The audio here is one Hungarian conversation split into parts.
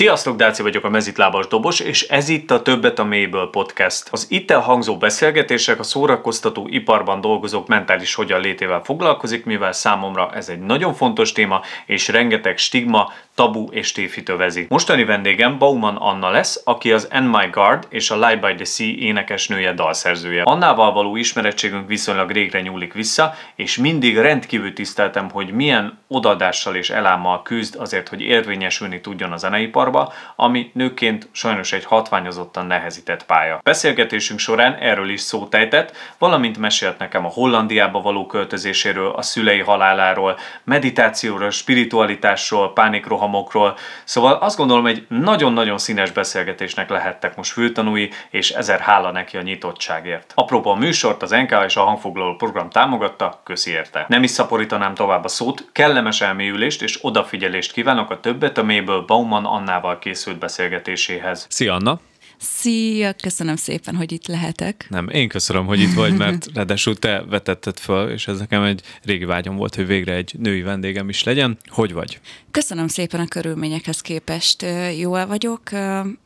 Sziasztok, Dáci vagyok a mezitlábas dobos, és ez itt a Többet a Mélyből podcast. Az itt elhangzó beszélgetések a szórakoztató iparban dolgozók mentális hogyan létével foglalkozik, mivel számomra ez egy nagyon fontos téma, és rengeteg stigma, tabu és tévhit övezi. Mostani vendégem Bauman Anna lesz, aki az And My Guard és a Light by the Sea énekesnője dalszerzője. Annával való ismerettségünk viszonylag régre nyúlik vissza, és mindig rendkívül tiszteltem, hogy milyen odadással és elámmal küzd azért, hogy érvényesülni tudjon a zeneipar iparba, ami nőként sajnos egy hatványozottan nehezített pálya. Beszélgetésünk során erről is szót ejtett, valamint mesélt nekem a Hollandiába való költözéséről, a szülei haláláról, meditációról, spiritualitásról, pánikrohamokról, szóval azt gondolom egy nagyon-nagyon színes beszélgetésnek lehettek most főtanúi, és ezer hála neki a nyitottságért. Apropó a műsort az NK és a hangfoglaló program támogatta, köszi érte. Nem is szaporítanám tovább a szót, kellemes elmélyülést és odafigyelést kívánok a többet a mélyből Bauman Annával Annával készült beszélgetéséhez. Szia Anna! Szia, köszönöm szépen, hogy itt lehetek. Nem, én köszönöm, hogy itt vagy, mert ráadásul te vetetted föl, és ez nekem egy régi vágyom volt, hogy végre egy női vendégem is legyen. Hogy vagy? Köszönöm szépen a körülményekhez képest. Jól vagyok.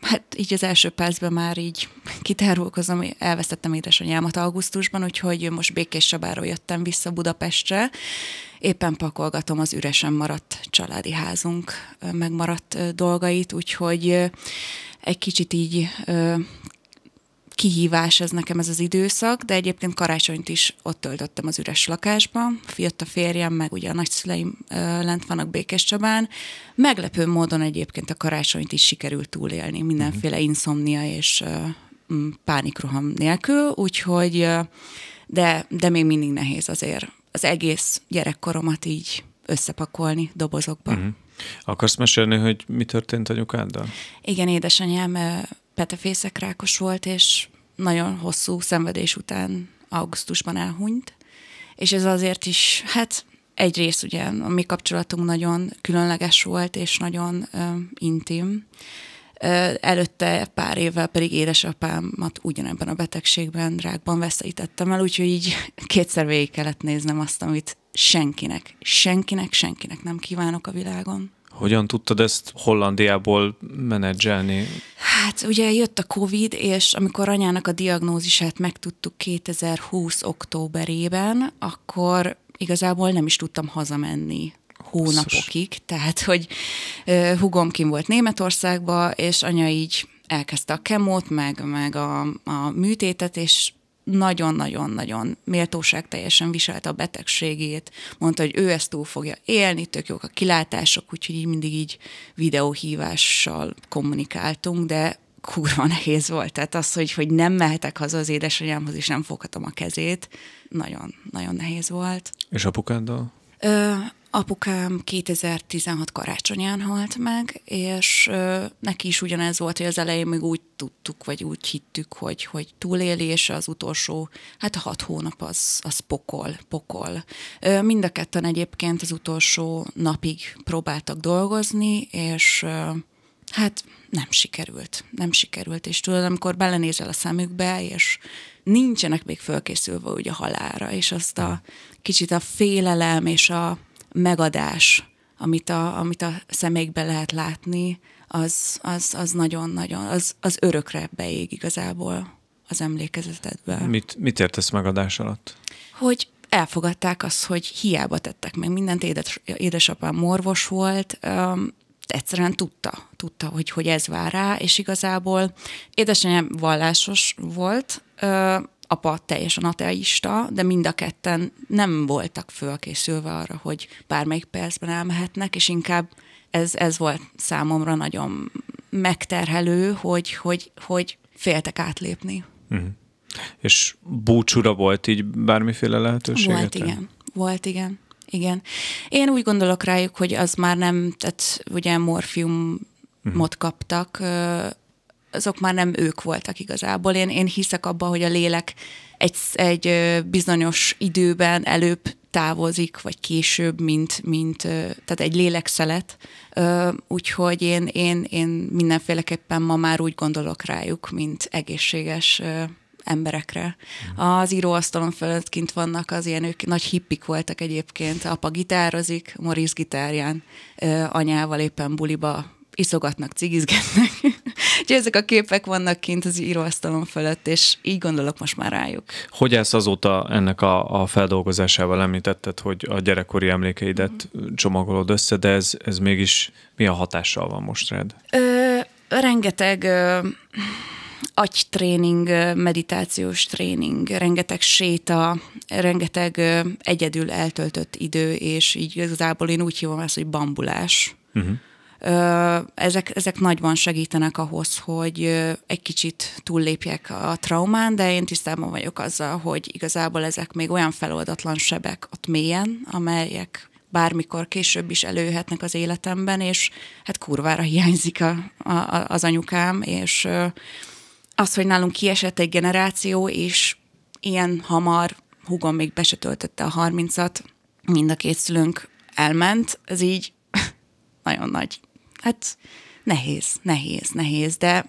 Hát így az első percben már így kitárulkozom, elvesztettem édesanyámat augusztusban, úgyhogy most Békés Sabáról jöttem vissza Budapestre. Éppen pakolgatom az üresen maradt családi házunk megmaradt dolgait, úgyhogy egy kicsit így ö, kihívás ez nekem ez az időszak, de egyébként karácsonyt is ott töltöttem az üres lakásban. a férjem, meg ugye a nagyszüleim ö, lent vannak Békés Csabán. Meglepő módon egyébként a karácsonyt is sikerült túlélni, mindenféle mhm. inszomnia és ö, pánikroham nélkül, úgyhogy ö, de, de még mindig nehéz azért az egész gyerekkoromat így összepakolni dobozokba. Uh-huh. Akarsz mesélni, hogy mi történt anyukáddal? Igen, édesanyám petefészek rákos volt, és nagyon hosszú szenvedés után augusztusban elhunyt, és ez azért is, hát egyrészt ugye a mi kapcsolatunk nagyon különleges volt, és nagyon ö, intim, Előtte pár évvel pedig édesapámat ugyanebben a betegségben, rákban veszélytettem el, úgyhogy így kétszer végig kellett néznem azt, amit senkinek, senkinek, senkinek nem kívánok a világon. Hogyan tudtad ezt Hollandiából menedzselni? Hát ugye jött a Covid, és amikor anyának a diagnózisát megtudtuk 2020. októberében, akkor igazából nem is tudtam hazamenni hónapokig, tehát hogy hugom kim volt Németországba, és anya így elkezdte a kemót, meg, meg a, a műtétet, és nagyon-nagyon-nagyon méltóság teljesen viselte a betegségét, mondta, hogy ő ezt túl fogja élni, tök jók a kilátások, úgyhogy így mindig így videóhívással kommunikáltunk, de kurva nehéz volt. Tehát az, hogy, hogy nem mehetek haza az édesanyámhoz, és nem foghatom a kezét, nagyon-nagyon nehéz volt. És apukáddal? Ö, Apukám 2016 karácsonyán halt meg, és ö, neki is ugyanez volt, hogy az elején még úgy tudtuk, vagy úgy hittük, hogy, hogy túlélés az utolsó, hát a hat hónap az, az pokol, pokol. Ö, mind a ketten egyébként az utolsó napig próbáltak dolgozni, és ö, hát nem sikerült, nem sikerült, és tudod, amikor belenézel a szemükbe, és nincsenek még fölkészülve ugye a halára, és azt a hm. kicsit a félelem és a megadás, amit a, amit a szemékbe lehet látni, az, az, az nagyon-nagyon, az, az örökre beég igazából az emlékezetedbe. Mit, mit értesz megadás alatt? Hogy elfogadták azt, hogy hiába tettek meg mindent, édes, édesapám orvos volt, um, egyszerűen tudta, tudta, hogy, hogy ez vár rá, és igazából édesanyám vallásos volt, apa teljesen ateista, de mind a ketten nem voltak fölkészülve arra, hogy bármelyik percben elmehetnek, és inkább ez, ez volt számomra nagyon megterhelő, hogy, hogy, hogy féltek átlépni. Uh-huh. És búcsúra volt így bármiféle lehetőség? Volt, igen. Volt, igen. Igen. Én úgy gondolok rájuk, hogy az már nem, tehát ugye morfiumot uh-huh. kaptak, azok már nem ők voltak igazából. Én, én hiszek abban, hogy a lélek egy, egy bizonyos időben előbb távozik, vagy később, mint, mint tehát egy lélekszelet. Úgyhogy én, én, én mindenféleképpen ma már úgy gondolok rájuk, mint egészséges emberekre. Az íróasztalon fölött kint vannak az ilyen, ők nagy hippik voltak egyébként. Apa gitározik, Moris gitárján, anyával éppen buliba iszogatnak, cigizgetnek. Úgyhogy ezek a képek vannak kint az íróasztalon fölött, és így gondolok most már rájuk. Hogy állsz azóta ennek a, a feldolgozásával említetted, hogy a gyerekkori emlékeidet mm. csomagolod össze, de ez, ez mégis mi a hatással van most rád? Ö, rengeteg ö, agytréning, meditációs tréning, rengeteg séta, rengeteg ö, egyedül eltöltött idő, és így igazából én úgy hívom ezt, hogy bambulás. Uh-huh ezek, ezek nagyban segítenek ahhoz, hogy egy kicsit túllépjek a traumán, de én tisztában vagyok azzal, hogy igazából ezek még olyan feloldatlan sebek ott mélyen, amelyek bármikor később is előhetnek az életemben, és hát kurvára hiányzik a, a, az anyukám, és az, hogy nálunk kiesett egy generáció, és ilyen hamar hugom még besetöltötte a 30-at, mind a két szülőnk elment, ez így nagyon nagy hát nehéz, nehéz, nehéz, de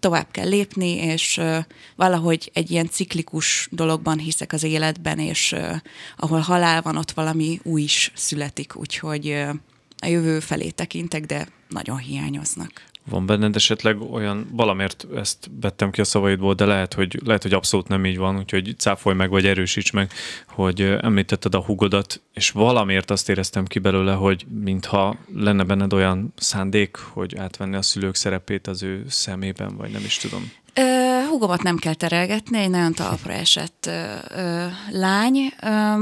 tovább kell lépni, és uh, valahogy egy ilyen ciklikus dologban hiszek az életben, és uh, ahol halál van, ott valami új is születik, úgyhogy uh, a jövő felé tekintek, de nagyon hiányoznak. Van benned esetleg olyan, valamért ezt vettem ki a szavaidból, de lehet, hogy, lehet, hogy abszolút nem így van, úgyhogy cáfolj meg, vagy erősíts meg, hogy említetted a hugodat, és valamiért azt éreztem ki belőle, hogy mintha lenne benned olyan szándék, hogy átvenni a szülők szerepét az ő szemében, vagy nem is tudom. Ö, nem kell terelgetni, egy nagyon talpra esett ö, ö, lány. Ö,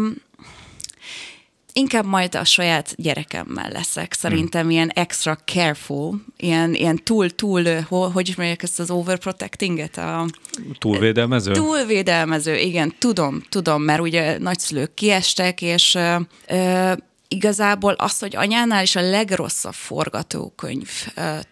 inkább majd a saját gyerekemmel leszek. Szerintem hmm. ilyen extra careful, ilyen, ilyen túl-túl, hogy is mondjuk ezt az overprotectinget? A, túlvédelmező? Túlvédelmező, igen, tudom, tudom, mert ugye nagyszülők kiestek, és ö, igazából az, hogy anyánál is a legrosszabb forgatókönyv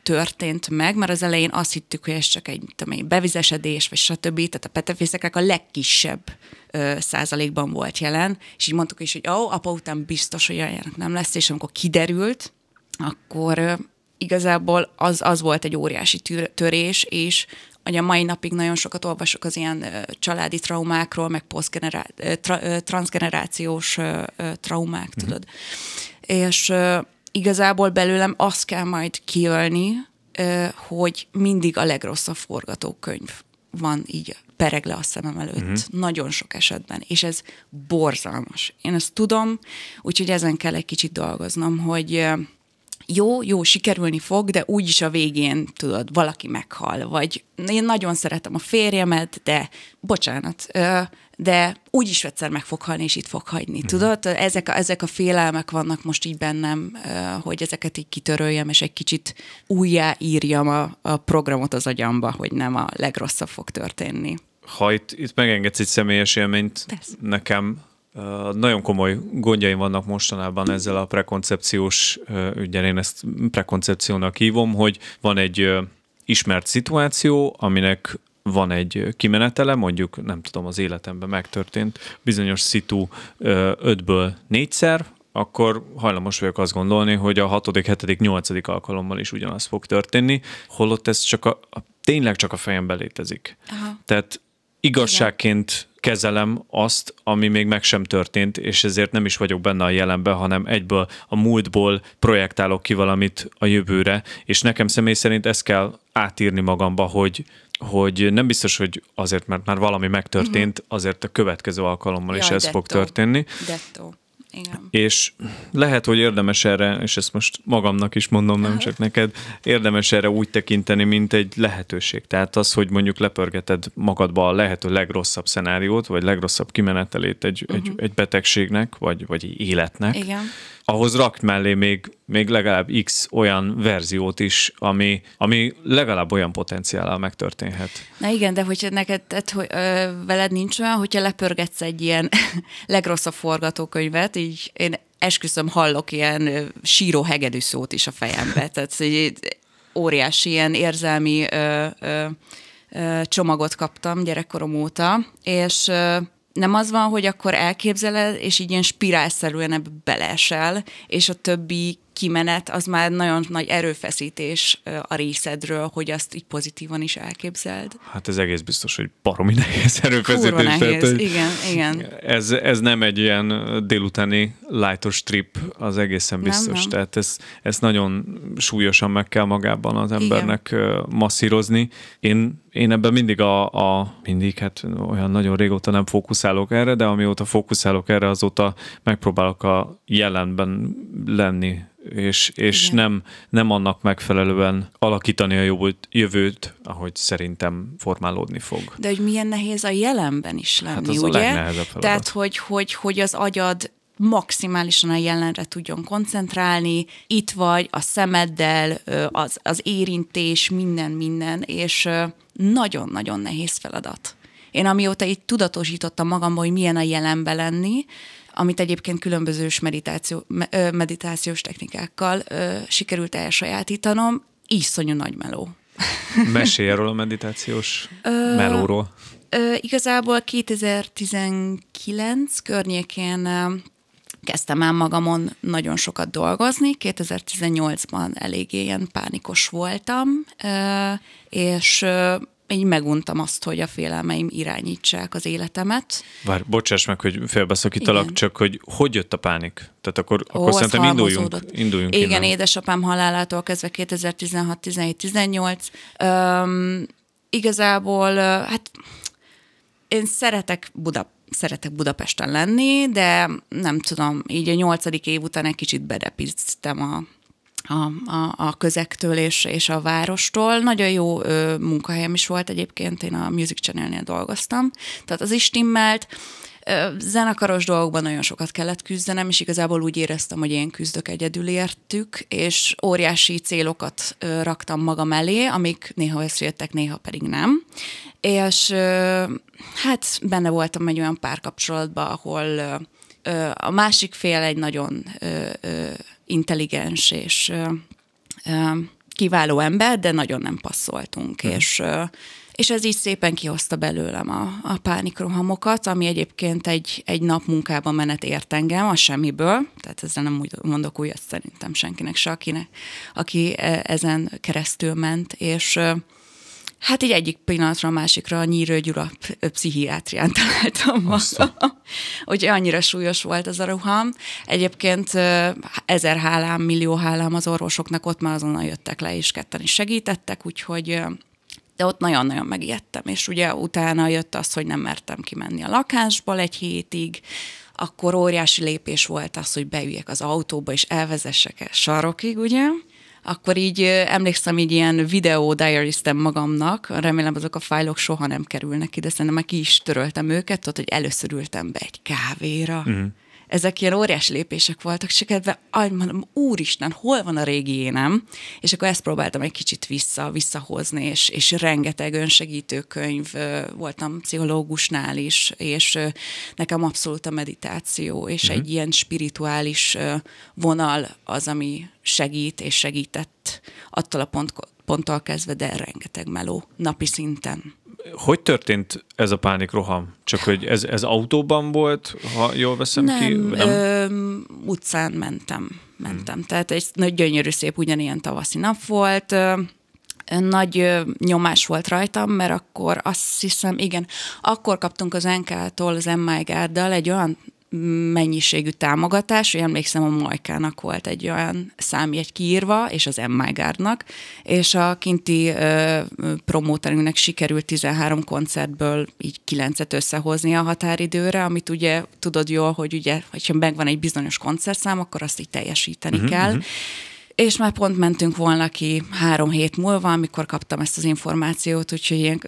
történt meg, mert az elején azt hittük, hogy ez csak egy tudom bevizesedés, vagy stb. Tehát a petefészekek a legkisebb ö, százalékban volt jelen, és így mondtuk is, hogy ó, oh, apa után biztos, hogy anyának nem lesz, és amikor kiderült, akkor ö, igazából az, az volt egy óriási tűr, törés, és hogy a mai napig nagyon sokat olvasok az ilyen családi traumákról, meg tra, transgenerációs traumák, uh-huh. tudod. És igazából belőlem azt kell majd kiölni, hogy mindig a legrosszabb forgatókönyv van így pereg le a szemem előtt. Uh-huh. Nagyon sok esetben. És ez borzalmas. Én ezt tudom, úgyhogy ezen kell egy kicsit dolgoznom, hogy jó, jó, sikerülni fog, de úgyis a végén, tudod, valaki meghal, vagy én nagyon szeretem a férjemet, de bocsánat, de úgyis egyszer meg fog halni, és itt fog hagyni, mm. tudod? Ezek a, ezek a félelmek vannak most így bennem, hogy ezeket így kitöröljem, és egy kicsit újjáírjam a, a programot az agyamba, hogy nem a legrosszabb fog történni. Ha itt, itt megengedsz egy személyes élményt Persze. nekem, nagyon komoly gondjaim vannak mostanában ezzel a prekoncepciós ügyen, én ezt prekoncepciónak hívom, hogy van egy ismert szituáció, aminek van egy kimenetele, mondjuk nem tudom, az életemben megtörtént bizonyos szitu 5-ből 4-szer, akkor hajlamos vagyok azt gondolni, hogy a hatodik, hetedik, nyolcadik alkalommal is ugyanaz fog történni, holott ez csak a, a tényleg csak a fejemben létezik. Aha. Tehát igazságként kezelem azt, ami még meg sem történt, és ezért nem is vagyok benne a jelenben, hanem egyből a múltból projektálok ki valamit a jövőre, és nekem személy szerint ezt kell átírni magamba, hogy hogy nem biztos, hogy azért, mert már valami megtörtént, mhm. azért a következő alkalommal ja, is ez detto. fog történni. Detto. Igen. És lehet, hogy érdemes erre, és ezt most magamnak is mondom, nem csak neked, érdemes erre úgy tekinteni, mint egy lehetőség. Tehát az, hogy mondjuk lepörgeted magadba a lehető legrosszabb szenáriót, vagy legrosszabb kimenetelét egy, uh-huh. egy, mhm. egy betegségnek, vagy, vagy életnek. Igen ahhoz rakt mellé még, még legalább x olyan verziót is, ami, ami legalább olyan potenciállal megtörténhet. Na igen, de hogyha neked tehát, hogy, ö, veled nincs olyan, hogyha lepörgetsz egy ilyen legrosszabb forgatókönyvet, így én esküszöm, hallok ilyen ö, síró hegedű szót is a fejembe. Tehát egy óriási ilyen érzelmi ö, ö, ö, csomagot kaptam gyerekkorom óta, és ö, nem az van, hogy akkor elképzeled, és így ilyen spirálszerűen ebbe beleesel, és a többi kimenet az már nagyon nagy erőfeszítés a részedről, hogy azt így pozitívan is elképzeld. Hát ez egész biztos, hogy baromi nehéz erőfeszítés. nehéz, tehát, hogy igen, igen. Ez, ez nem egy ilyen délutáni lightos trip, az egészen biztos. Nem, nem. Tehát ezt ez nagyon súlyosan meg kell magában az embernek igen. masszírozni. Én én ebben mindig a, a, mindig, hát olyan nagyon régóta nem fókuszálok erre, de amióta fókuszálok erre, azóta megpróbálok a jelenben lenni és, és nem, nem annak megfelelően alakítani a jövőt, ahogy szerintem formálódni fog. De hogy milyen nehéz a jelenben is lenni, hát az ugye? A Tehát, hogy, hogy, hogy az agyad maximálisan a jelenre tudjon koncentrálni, itt vagy a szemeddel, az, az érintés, minden, minden, és nagyon-nagyon nehéz feladat. Én amióta itt tudatosítottam magamban hogy milyen a jelenben lenni, amit egyébként különböző meditáció, meditációs technikákkal sikerült elsajátítanom. Iszonyú nagy meló. Mesélj erről a meditációs melóról. Ö, igazából 2019 környékén kezdtem el magamon nagyon sokat dolgozni. 2018-ban eléggé ilyen pánikos voltam, és így meguntam azt, hogy a félelmeim irányítsák az életemet. Vár, bocsáss meg, hogy félbeszakítalak, csak hogy hogy jött a pánik? Tehát akkor, Ó, akkor szerintem induljunk, induljunk Igen, innen. édesapám halálától kezdve 2016, 17, 18. Üm, igazából, hát én szeretek Budapest szeretek Budapesten lenni, de nem tudom, így a nyolcadik év után egy kicsit bedepiztem a a, a, a közektől és, és a várostól. Nagyon jó ö, munkahelyem is volt egyébként, én a Music Channel-nél dolgoztam, tehát az is timmelt. Ö, zenekaros dolgokban nagyon sokat kellett küzdenem, és igazából úgy éreztem, hogy én küzdök egyedül értük, és óriási célokat ö, raktam magam elé, amik néha összejöttek, néha pedig nem. És ö, hát benne voltam egy olyan párkapcsolatban, ahol ö, a másik fél egy nagyon ö, ö, intelligens és kiváló ember, de nagyon nem passzoltunk, hmm. és és ez így szépen kihozta belőlem a, a pánikrohamokat, ami egyébként egy, egy nap munkába menet ért engem a semmiből, tehát ezzel nem úgy mondok újat szerintem senkinek se, akinek, aki e, ezen keresztül ment, és Hát így egyik pillanatra a másikra a Gyula pszichiátrián találtam magam, hogy annyira súlyos volt az a ruham. Egyébként ezer hálám, millió hálám az orvosoknak, ott már azonnal jöttek le, és ketten is segítettek, úgyhogy de ott nagyon-nagyon megijedtem, és ugye utána jött az, hogy nem mertem kimenni a lakásból egy hétig, akkor óriási lépés volt az, hogy beüljek az autóba, és elvezessek el sarokig, ugye? akkor így emlékszem, így ilyen videó diarystem magamnak, remélem azok a fájlok soha nem kerülnek ide, szerintem már ki is töröltem őket, ott, hogy először ültem be egy kávéra, uh-huh ezek ilyen óriás lépések voltak, csak ebben, ahogy mondom, úristen, hol van a régi énem? És akkor ezt próbáltam egy kicsit vissza, visszahozni, és, és rengeteg önsegítő könyv, voltam pszichológusnál is, és nekem abszolút a meditáció, és mm-hmm. egy ilyen spirituális vonal az, ami segít, és segített attól a pont, ponttól kezdve, de rengeteg meló napi szinten. Hogy történt ez a pánikroham? Csak hogy ez, ez autóban volt, ha jól veszem nem, ki? Nem, ö, utcán mentem. mentem. Hmm. Tehát egy nagy gyönyörű szép ugyanilyen tavaszi nap volt, ö, nagy ö, nyomás volt rajtam, mert akkor azt hiszem, igen, akkor kaptunk az NK-tól az MI Gárdal egy olyan mennyiségű támogatás, hogy emlékszem a Majkának volt egy olyan számjegy kiírva, és az Emmágárnak, és a kinti ö, promóterünknek sikerült 13 koncertből így 9-et összehozni a határidőre, amit ugye tudod jól, hogy ugye, hogyha megvan egy bizonyos koncertszám, akkor azt így teljesíteni uh-huh, kell. Uh-huh és már pont mentünk volna ki három hét múlva, amikor kaptam ezt az információt, úgyhogy ilyen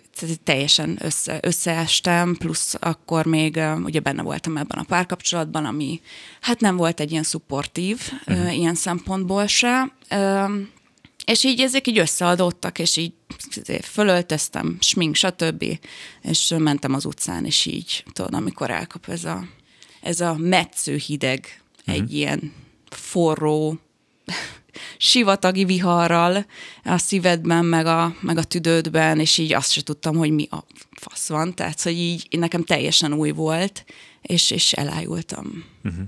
teljesen össze, összeestem, plusz akkor még ugye benne voltam ebben a párkapcsolatban, ami hát nem volt egy ilyen szupportív uh-huh. ilyen szempontból se, és így ezek így összeadódtak, és így fölöltöztem, smink, stb., és mentem az utcán, és így tudod, amikor elkap ez a, ez a metsző hideg, uh-huh. egy ilyen forró, sivatagi viharral a szívedben, meg a, meg a tüdődben, és így azt se tudtam, hogy mi a fasz van. Tehát, hogy így nekem teljesen új volt, és, és elájultam. Uh-huh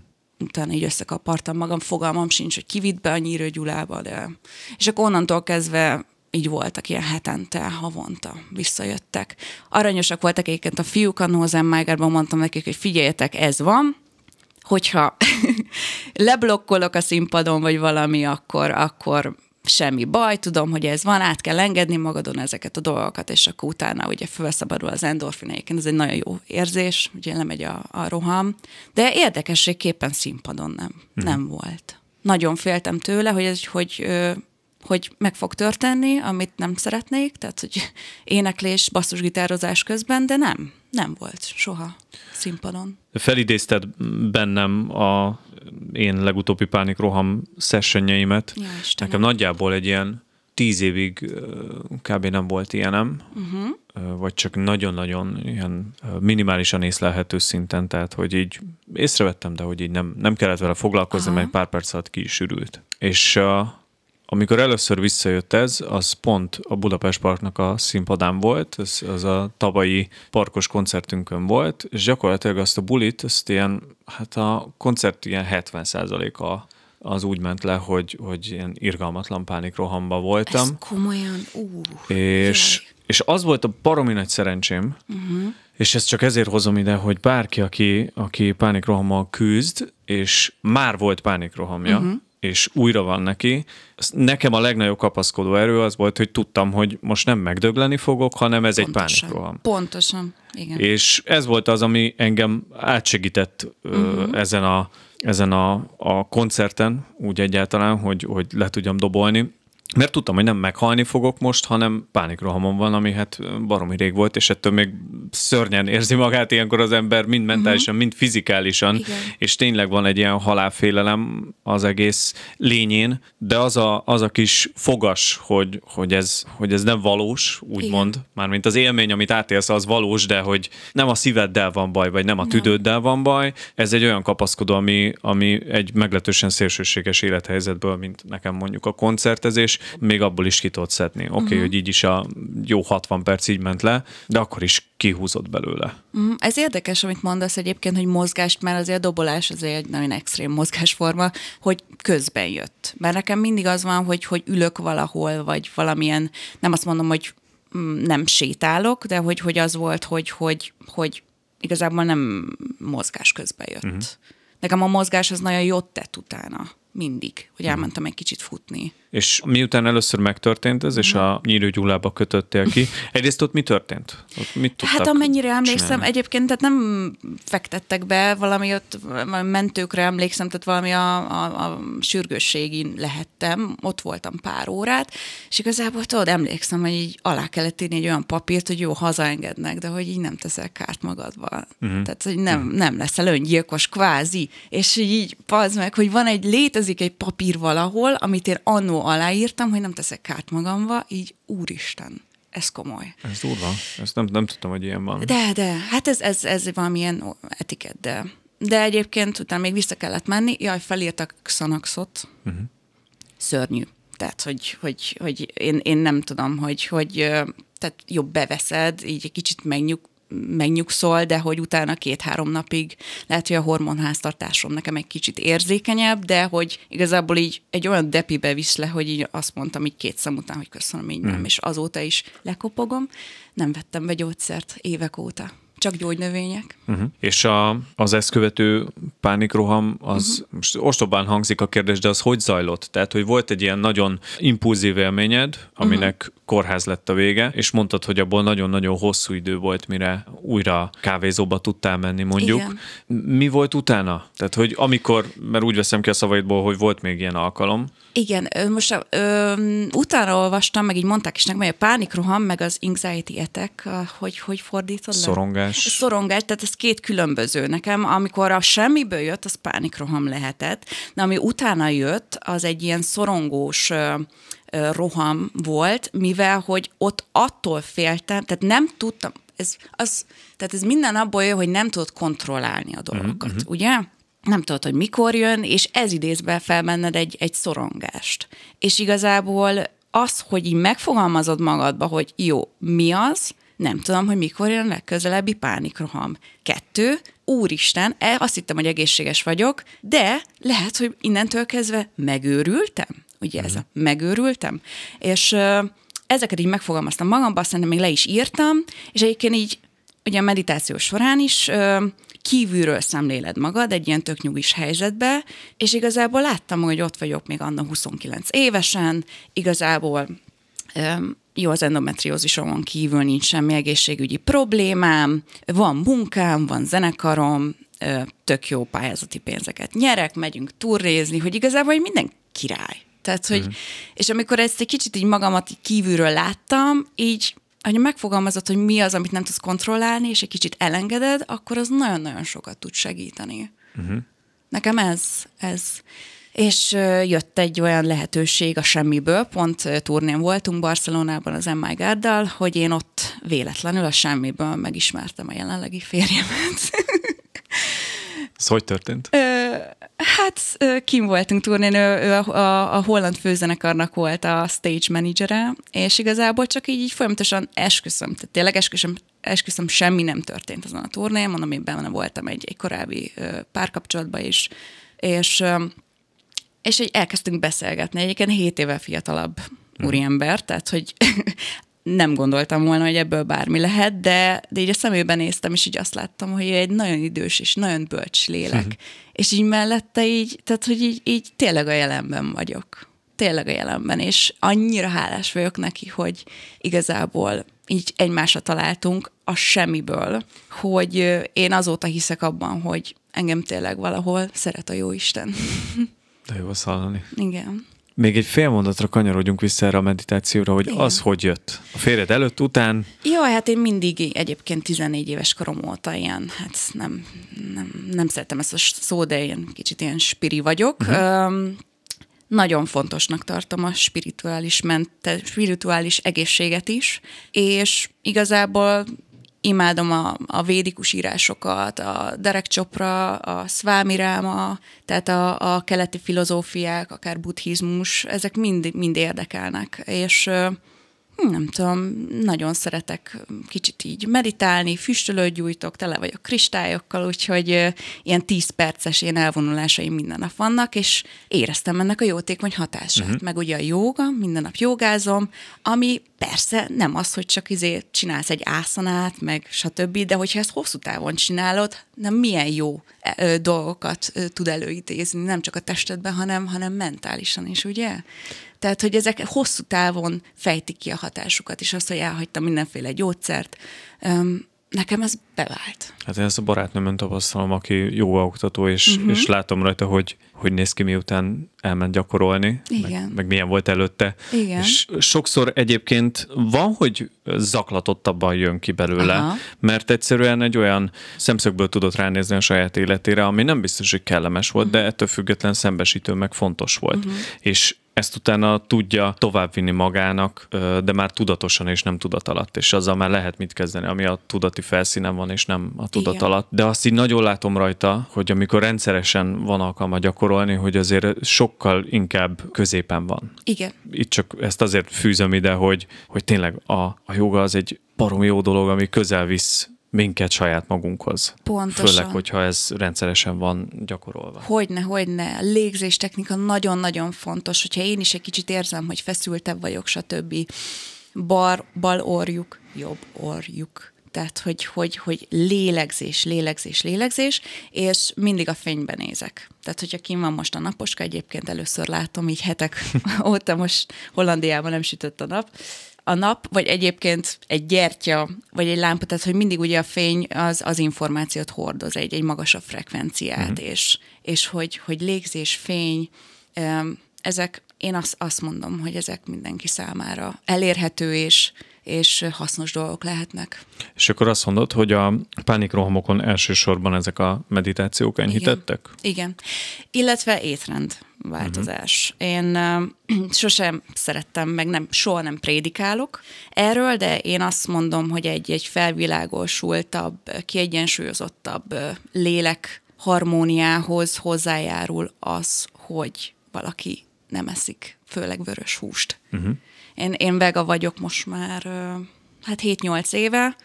utána így összekapartam magam, fogalmam sincs, hogy kivitt be a nyírőgyulába, de... És akkor onnantól kezdve így voltak, ilyen hetente, havonta visszajöttek. Aranyosak voltak egyébként a fiúk, a Nozen mondtam nekik, hogy figyeljetek, ez van, hogyha leblokkolok a színpadon, vagy valami, akkor, akkor semmi baj, tudom, hogy ez van, át kell engedni magadon ezeket a dolgokat, és akkor utána ugye felszabadul az endorfinéken, ez egy nagyon jó érzés, ugye lemegy a, a roham, de érdekességképpen színpadon nem, hmm. nem volt. Nagyon féltem tőle, hogy ez, hogy hogy meg fog történni, amit nem szeretnék, tehát hogy éneklés, basszusgitározás közben, de nem nem volt soha színpadon. Felidézted bennem a én legutóbbi pánikroham sessionjeimet. Ja, Nekem nagyjából egy ilyen tíz évig kb. nem volt ilyenem, uh-huh. vagy csak nagyon-nagyon ilyen minimálisan észlelhető szinten, tehát hogy így észrevettem, de hogy így nem, nem kellett vele foglalkozni, uh-huh. mert pár perc alatt ki is ürült. És amikor először visszajött ez, az pont a Budapest Parknak a színpadán volt, ez, az a tavalyi parkos koncertünkön volt, és gyakorlatilag azt a bulit, ezt ilyen, hát a koncert ilyen 70%-a az úgy ment le, hogy, hogy ilyen irgalmatlan pánikrohamba voltam. Ez komolyan, ú, és, jaj. és az volt a baromi nagy szerencsém, uh-huh. és ezt csak ezért hozom ide, hogy bárki, aki, aki pánikrohammal küzd, és már volt pánikrohamja, uh-huh és újra van neki. Nekem a legnagyobb kapaszkodó erő az volt, hogy tudtam, hogy most nem megdögleni fogok, hanem ez Pontosan. egy pánikroham. Pontosan, igen. És ez volt az, ami engem átsegített uh-huh. ezen a ezen a, a koncerten, úgy egyáltalán, hogy, hogy le tudjam dobolni mert tudtam, hogy nem meghalni fogok most, hanem pánikrohamom van, ami hát baromi rég volt, és ettől még szörnyen érzi magát ilyenkor az ember, mind mhm. mentálisan, uh-huh. mind fizikálisan, Igen. és tényleg van egy ilyen halálfélelem az egész lényén, de az a, az a kis fogas, hogy, hogy, ez, hogy ez nem valós, úgymond, mármint az élmény, amit átélsz, az valós, de hogy nem a szíveddel van baj, vagy nem a tüdőddel van baj, ez egy olyan kapaszkodó, ami, ami egy meglehetősen szélsőséges élethelyzetből, mint nekem mondjuk a koncertezés, még abból is ki tudod szedni. Oké, okay, mhm. uh-huh. hogy így is a jó 60 perc így ment le, de akkor is kihúzott belőle. Uh-huh. Ez érdekes, amit mondasz egyébként, hogy mozgást, mert azért a dobolás azért egy nagyon extrém mozgásforma, hogy közben jött. Mert nekem mindig az van, hogy, hogy ülök valahol, vagy valamilyen, nem azt mondom, hogy mm, nem sétálok, de hogy, hogy az volt, hogy, hogy, hogy igazából nem mozgás közben jött. Uh-huh. Nekem a mozgás az nagyon jót tett utána, mindig, hogy elmentem egy kicsit futni. És miután először megtörtént ez, és mhm. a nyírógyulába kötöttél ki, egyrészt ott mi történt? Ott mit Hát amennyire emlékszem, csinálni? egyébként tehát nem fektettek be, valami ott mentőkre emlékszem, tehát valami a, a, a sürgősségén lehettem, ott voltam pár órát, és igazából tudod, emlékszem, hogy így alá kellett írni egy olyan papírt, hogy jó, hazaengednek, de hogy így nem teszel kárt magadban. Uh-huh. Tehát, hogy nem, uh-huh. nem leszel öngyilkos, kvázi. És így, így pazd meg, hogy van egy, létezik egy papír valahol, amit én annó aláírtam, hogy nem teszek kárt magamba, így úristen ez komoly. Ez durva. Ezt nem, nem tudtam, hogy ilyen van. De, de. Hát ez, ez, ez valamilyen etikett, de. De egyébként utána még vissza kellett menni. Jaj, felírtak Xanaxot. Uh-huh. Szörnyű. Tehát, hogy, hogy, hogy én, én nem tudom, hogy, hogy tehát jobb beveszed, így egy kicsit megnyug, megnyugszol, de hogy utána két-három napig lehet, hogy a hormonháztartásom nekem egy kicsit érzékenyebb, de hogy igazából így egy olyan depibe visz le, hogy így azt mondtam így két szem után, hogy köszönöm, így nem, hmm. és azóta is lekopogom. Nem vettem be gyógyszert évek óta csak gyógynövények. Uh-huh. És a, az ezt követő pánikroham, az uh-huh. most ostobán hangzik a kérdés, de az hogy zajlott? Tehát, hogy volt egy ilyen nagyon impulzív élményed, aminek uh-huh. kórház lett a vége, és mondtad, hogy abból nagyon-nagyon hosszú idő volt, mire újra kávézóba tudtál menni, mondjuk. Igen. Mi volt utána? Tehát, hogy amikor, mert úgy veszem ki a szavaidból, hogy volt még ilyen alkalom, igen, most ö, utána olvastam, meg így mondták is nekem, hogy a pánikroham, meg az anxiety etek, hogy, hogy fordítod le? Szorongás. Szorongás, tehát ez két különböző. Nekem, amikor a semmiből jött, az pánikroham lehetett, de ami utána jött, az egy ilyen szorongós ö, roham volt, mivel hogy ott attól féltem, tehát nem tudtam, ez, az, tehát ez minden abból jön, hogy nem tudod kontrollálni a dolgokat, uh-huh. ugye? nem tudod, hogy mikor jön, és ez idéz be egy, egy szorongást. És igazából az, hogy így megfogalmazod magadba, hogy jó, mi az, nem tudom, hogy mikor jön a legközelebbi pánikroham. Kettő, úristen, e, azt hittem, hogy egészséges vagyok, de lehet, hogy innentől kezdve megőrültem. Ugye mm. ez a mhm. megőrültem. És ö, ezeket így megfogalmaztam magamban, aztán még le is írtam, és egyébként így ugye a meditáció során is ö, kívülről szemléled magad egy ilyen tök nyugis helyzetbe, és igazából láttam, hogy ott vagyok még anna 29 évesen, igazából jó, az endometriózisomon kívül nincs semmi egészségügyi problémám, van munkám, van zenekarom, tök jó pályázati pénzeket nyerek, megyünk turrézni, hogy igazából hogy minden király. Tehát, hogy, mm. és amikor ezt egy kicsit így magamat így kívülről láttam, így hogy megfogalmazod, hogy mi az, amit nem tudsz kontrollálni, és egy kicsit elengeded, akkor az nagyon-nagyon sokat tud segíteni. Uh-huh. Nekem ez, ez. És jött egy olyan lehetőség a semmiből, pont turnén voltunk Barcelonában az MI hogy én ott véletlenül a semmiből megismertem a jelenlegi férjemet. Ez hogy történt? Ö, hát kim voltunk turnén, ő, ő a, a, a holland főzenekarnak volt a stage managere, és igazából csak így, így folyamatosan esküszöm, tehát tényleg esküszöm, esküszöm, semmi nem történt azon a turnén, mondom, én benne voltam egy, egy korábbi párkapcsolatban is, és, és így elkezdtünk beszélgetni, egyébként 7 éve fiatalabb mhm. úriember, tehát hogy nem gondoltam volna, hogy ebből bármi lehet, de, de így a szemébe néztem, és így azt láttam, hogy egy nagyon idős és nagyon bölcs lélek. Uh-huh. és így mellette így, tehát hogy így, így tényleg a jelenben vagyok. Tényleg a jelenben, és annyira hálás vagyok neki, hogy igazából így egymásra találtunk a semmiből, hogy én azóta hiszek abban, hogy engem tényleg valahol szeret a jó Isten. De jó azt hallani. Igen. Még egy fél mondatra kanyarodjunk vissza erre a meditációra, hogy Igen. az hogy jött? A férjed előtt, után? Jó, hát én mindig egyébként 14 éves korom óta ilyen, hát nem, nem, nem szeretem ezt a szó, de én kicsit ilyen spiri vagyok. Uh-huh. Um, nagyon fontosnak tartom a spirituális, mente, spirituális egészséget is, és igazából imádom a, a védikus írásokat, a Derek Chopra, a Swami Rama, tehát a, a keleti filozófiák, akár buddhizmus, ezek mind, mind érdekelnek, és Hm, nem tudom, nagyon szeretek kicsit így meditálni, füstölőt gyújtok, tele vagyok kristályokkal, úgyhogy ilyen 10 perces ilyen elvonulásaim minden nap vannak, és éreztem ennek a jótékony hatását. Uh-huh. Meg ugye a jóga, minden nap jogázom, ami persze nem az, hogy csak izé csinálsz egy ászanát, meg stb., de hogyha ezt hosszú távon csinálod, nem milyen jó dolgokat tud előidézni, nem csak a testedben, hanem, hanem mentálisan is, ugye? Tehát, hogy ezek hosszú távon fejtik ki a hatásukat, és azt, hogy elhagytam mindenféle gyógyszert, nekem ez bevált. Hát én ezt a barátnőmön tapasztalom, aki jó oktató, és, uh-huh. és látom rajta, hogy hogy néz ki, miután elment gyakorolni, Igen. Meg, meg milyen volt előtte. Igen. És sokszor egyébként van, hogy zaklatottabban jön ki belőle, Aha. mert egyszerűen egy olyan szemszögből tudott ránézni a saját életére, ami nem biztos, hogy kellemes volt, uh-huh. de ettől független szembesítő meg fontos volt. Uh-huh. És ezt utána tudja továbbvinni magának, de már tudatosan és nem tudat alatt, és azzal már lehet mit kezdeni, ami a tudati felszínen van, és nem a tudat Igen. alatt. De azt így nagyon látom rajta, hogy amikor rendszeresen van alkalma gyakorolni, hogy azért sokkal inkább középen van. Igen. Itt csak ezt azért fűzöm ide, hogy, hogy tényleg a, a joga az egy barom jó dolog, ami közel visz minket saját magunkhoz. Pontosan. Főleg, hogyha ez rendszeresen van gyakorolva. Hogyne, hogyne. A technika nagyon-nagyon fontos, hogyha én is egy kicsit érzem, hogy feszültebb vagyok, stb. Bar, bal orjuk, jobb orjuk. Tehát, hogy, hogy, hogy lélegzés, lélegzés, lélegzés, és mindig a fényben nézek. Tehát, hogyha kim van most a naposka, egyébként először látom, így hetek óta most Hollandiában nem sütött a nap, a nap, vagy egyébként egy gyertya, vagy egy lámpa, tehát hogy mindig ugye a fény az, az információt hordoz, egy, egy magasabb frekvenciát, mm-hmm. és, és hogy, hogy légzés, fény, ezek, én azt, azt mondom, hogy ezek mindenki számára elérhető és, és hasznos dolgok lehetnek. És akkor azt mondod, hogy a pánikrohamokon elsősorban ezek a meditációk enyhítettek? Igen, Igen. illetve étrend változás. Uh-huh. Én uh, sosem szerettem, meg nem, soha nem prédikálok erről, de én azt mondom, hogy egy, egy felvilágosultabb, kiegyensúlyozottabb lélek harmóniához hozzájárul az, hogy valaki nem eszik, főleg vörös húst. Uh-huh. Én, én vega vagyok most már hát 7-8 éve,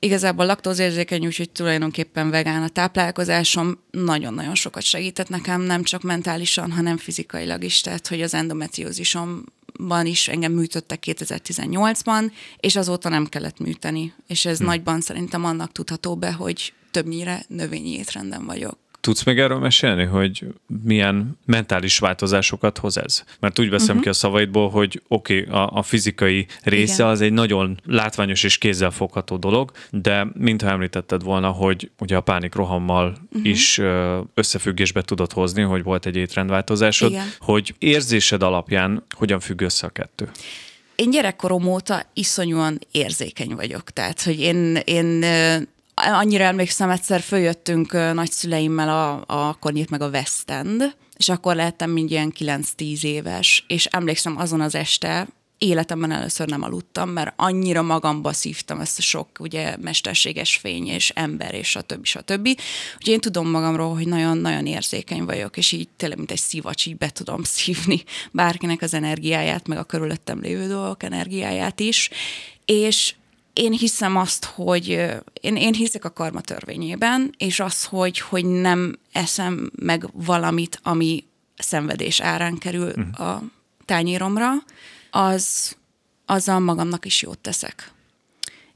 Igazából laktózérzékeny, úgyhogy tulajdonképpen vegán a táplálkozásom nagyon-nagyon sokat segített nekem, nem csak mentálisan, hanem fizikailag is. Tehát, hogy az endometriózisomban is engem műtöttek 2018-ban, és azóta nem kellett műteni. És ez hmm. nagyban szerintem annak tudható be, hogy többnyire növényi étrenden vagyok. Tudsz még erről mesélni, hogy milyen mentális változásokat hoz ez? Mert úgy veszem uh-huh. ki a szavaidból, hogy oké, okay, a, a fizikai része Igen. az egy nagyon látványos és kézzelfogható dolog, de mintha említetted volna, hogy ugye a pánik rohammal uh-huh. is összefüggésbe tudod hozni, hogy volt egy étrendváltozásod, Igen. hogy érzésed alapján hogyan függ össze a kettő? én gyerekkorom óta iszonyúan érzékeny vagyok. Tehát, hogy én, én annyira emlékszem, egyszer följöttünk nagyszüleimmel, a, a, akkor nyílt meg a West End, és akkor lehettem mind ilyen 9-10 éves, és emlékszem azon az este, életemben először nem aludtam, mert annyira magamba szívtam ezt a sok ugye mesterséges fény és ember és a többi, a többi. Úgyhogy én tudom magamról, hogy nagyon-nagyon érzékeny vagyok, és így tényleg mint egy szivacs, így be tudom szívni bárkinek az energiáját, meg a körülöttem lévő dolgok energiáját is. És én hiszem azt, hogy én, én hiszek a karma törvényében, és az, hogy, hogy nem eszem meg valamit, ami szenvedés árán kerül uh-huh. a tányéromra, az azzal magamnak is jót teszek.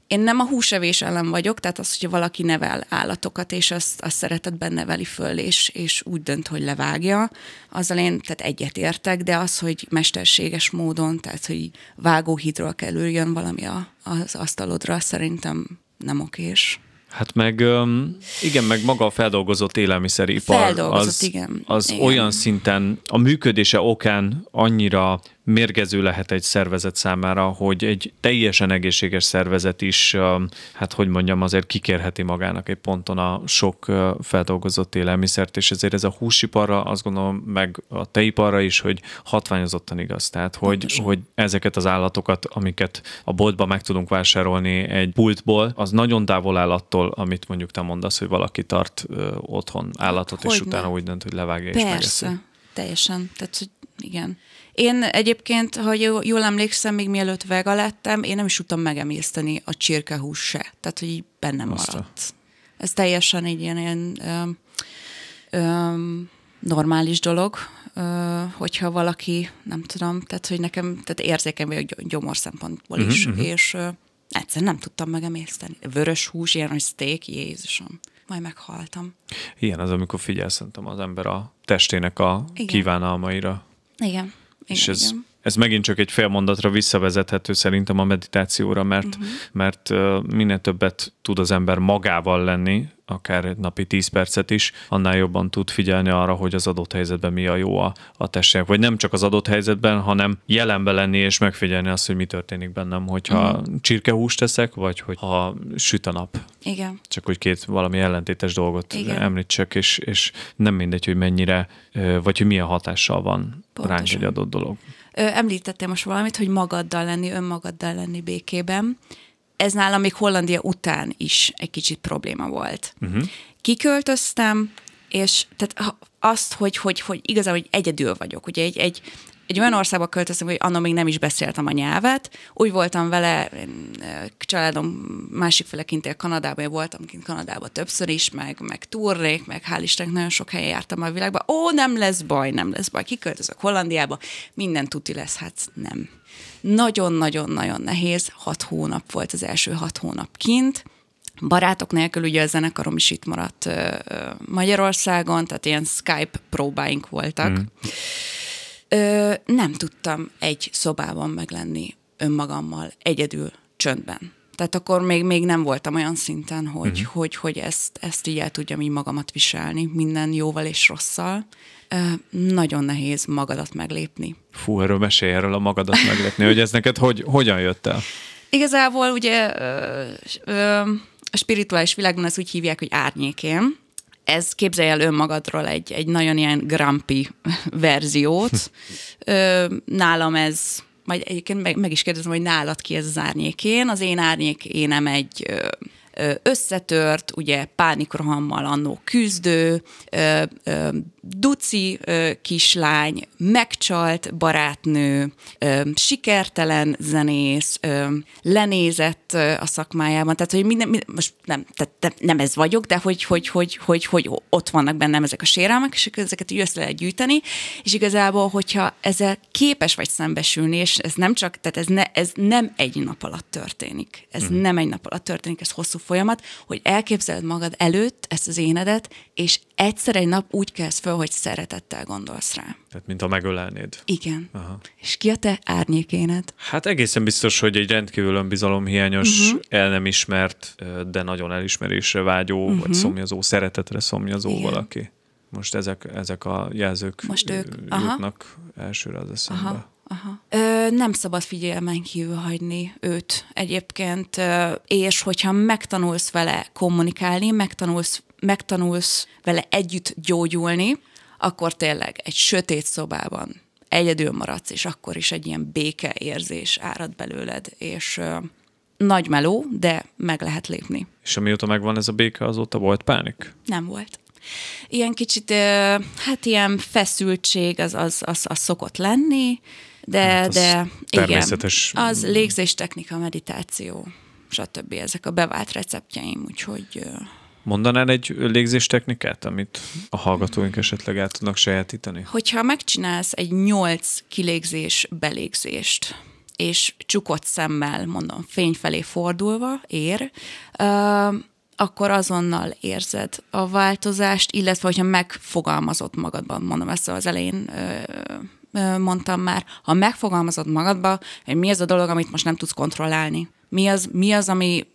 Én nem a húsevés ellen vagyok, tehát az, hogy valaki nevel állatokat, és azt, azt szeretetben neveli föl, és, és úgy dönt, hogy levágja, azzal én tehát egyet értek, de az, hogy mesterséges módon, tehát hogy vágóhidról kerüljön valami a, az asztalodra, szerintem nem okés. Hát meg igen, meg maga a feldolgozott élelmiszeripar. Feldolgozott, az, igen. Az igen. olyan szinten a működése okán annyira mérgező lehet egy szervezet számára, hogy egy teljesen egészséges szervezet is, hát hogy mondjam, azért kikérheti magának egy ponton a sok feldolgozott élelmiszert, és ezért ez a húsiparra, azt gondolom, meg a teiparra is, hogy hatványozottan igaz. Tehát, hogy, hogy ezeket az állatokat, amiket a boltban meg tudunk vásárolni egy pultból, az nagyon távol áll attól, amit mondjuk te mondasz, hogy valaki tart otthon állatot, hogy és ne? utána úgy dönt, hogy levágja Persze. és megeszi. Teljesen. Tehát, hogy igen. Én egyébként, ha jól emlékszem, még mielőtt vega lettem, én nem is tudtam megemészteni a csirkehús se. Tehát, hogy így bennem Aztán. maradt. Ez teljesen egy ilyen, ilyen ö, ö, normális dolog, ö, hogyha valaki, nem tudom, tehát, hogy nekem, tehát érzékeny vagyok gyomor szempontból mhm, is, uh-huh, uh-huh. és ö, egyszerűen nem tudtam megemészteni. Vörös hús, ilyen, hogy steak, Jézusom majd meghaltam. Ilyen az, amikor figyelszentem az ember a testének a Igen. kívánalmaira. Igen. There she's ez megint csak egy félmondatra visszavezethető szerintem a meditációra, mert, uh-huh. mert minél többet tud az ember magával lenni, akár egy napi 10 percet is, annál jobban tud figyelni arra, hogy az adott helyzetben mi a jó a, a testének. Vagy nem csak az adott helyzetben, hanem jelenbe lenni és megfigyelni azt, hogy mi történik bennem, hogyha uh-huh. csirkehúst teszek, vagy hogy ha süt a nap. Igen. Csak hogy két valami ellentétes dolgot Igen. említsek, és, és nem mindegy, hogy mennyire, vagy hogy milyen hatással van Pontosan. ránk egy adott dolog említettem most valamit, hogy magaddal lenni, önmagaddal lenni békében. Ez nálam még Hollandia után is egy kicsit probléma volt. Uh-huh. Kiköltöztem, és tehát azt, hogy, hogy, hogy igazán, hogy egyedül vagyok. Ugye egy, egy egy olyan országba költöztem, hogy annak még nem is beszéltem a nyelvet. Úgy voltam vele, családom másik fele kint él Kanadában, én voltam kint Kanadában többször is, meg, meg túrrék, meg hál' Istennek nagyon sok helyen jártam a világban. Ó, nem lesz baj, nem lesz baj, kiköltözök Hollandiába, minden tuti lesz, hát nem. Nagyon-nagyon-nagyon nehéz, hat hónap volt az első hat hónap kint, barátok nélkül ugye a zenekarom is itt maradt Magyarországon, tehát ilyen Skype próbáink voltak. Mm. Ö, nem tudtam egy szobában meglenni önmagammal, egyedül, csöndben. Tehát akkor még, még nem voltam olyan szinten, hogy, uh-huh. hogy, hogy ezt, ezt így el tudjam így magamat viselni, minden jóval és rosszal. Ö, nagyon nehéz magadat meglépni. Fú, erről mesélj erről a magadat meglépni, hogy ez neked hogy, hogyan jött el? Igazából ugye ö, ö, a spirituális világban ezt úgy hívják, hogy árnyékén, ez képzelj el önmagadról egy, egy nagyon ilyen grumpy verziót. nálam ez, majd egyébként meg, meg is kérdezem, hogy nálad ki ez az árnyékén. Az én árnyék énem egy összetört, ugye pánikrohammal annó küzdő, duci kislány, megcsalt barátnő, sikertelen zenész, lenézett a szakmájában, tehát hogy minden, minden most nem, tehát nem ez vagyok, de hogy, hogy, hogy, hogy, hogy ott vannak bennem ezek a sérelmek, és ezeket így össze lehet gyűjteni, és igazából, hogyha ezzel képes vagy szembesülni, és ez nem csak, tehát ez, ne, ez nem egy nap alatt történik, ez hmm. nem egy nap alatt történik, ez hosszú folyamat, hogy elképzeled magad előtt ezt az énedet, és egyszer egy nap úgy kezd föl, hogy szeretettel gondolsz rá. Tehát, mint ha megölelnéd. Igen. Aha. És ki a te árnyékéned? Hát egészen biztos, hogy egy rendkívül önbizalomhiányos, uh-huh. Mhm. el nem ismert, de nagyon elismerésre vágyó, uh-huh. vagy mhm. szomjazó, szeretetre szomjazó Igen. valaki. Most ezek, ezek a jelzők Most ők, jutnak aha. elsőre az eszembe. Aha. Aha. Ö, nem szabad figyelmen kívül hagyni őt egyébként, ö, és hogyha megtanulsz vele kommunikálni, megtanulsz megtanulsz vele együtt gyógyulni, akkor tényleg egy sötét szobában egyedül maradsz, és akkor is egy ilyen béke érzés árad belőled, és ö, nagy meló, de meg lehet lépni. És amióta megvan ez a béke, azóta volt pánik? Nem volt. Ilyen kicsit, ö, hát ilyen feszültség az, az, az, az szokott lenni, de, hát az de természetes... igen, az technika, meditáció, stb. Ezek a bevált receptjeim, úgyhogy... Ö, Mondanál egy légzéstechnikát, amit a hallgatóink esetleg el tudnak sajátítani? Hogyha megcsinálsz egy nyolc kilégzés belégzést, és csukott szemmel, mondom, fény felé fordulva ér, uh, akkor azonnal érzed a változást, illetve hogyha megfogalmazott magadban, mondom ezt az elején ö, mondtam már, ha megfogalmazod magadban, hogy mi az a dolog, amit most nem tudsz kontrollálni, mi az, mi az ami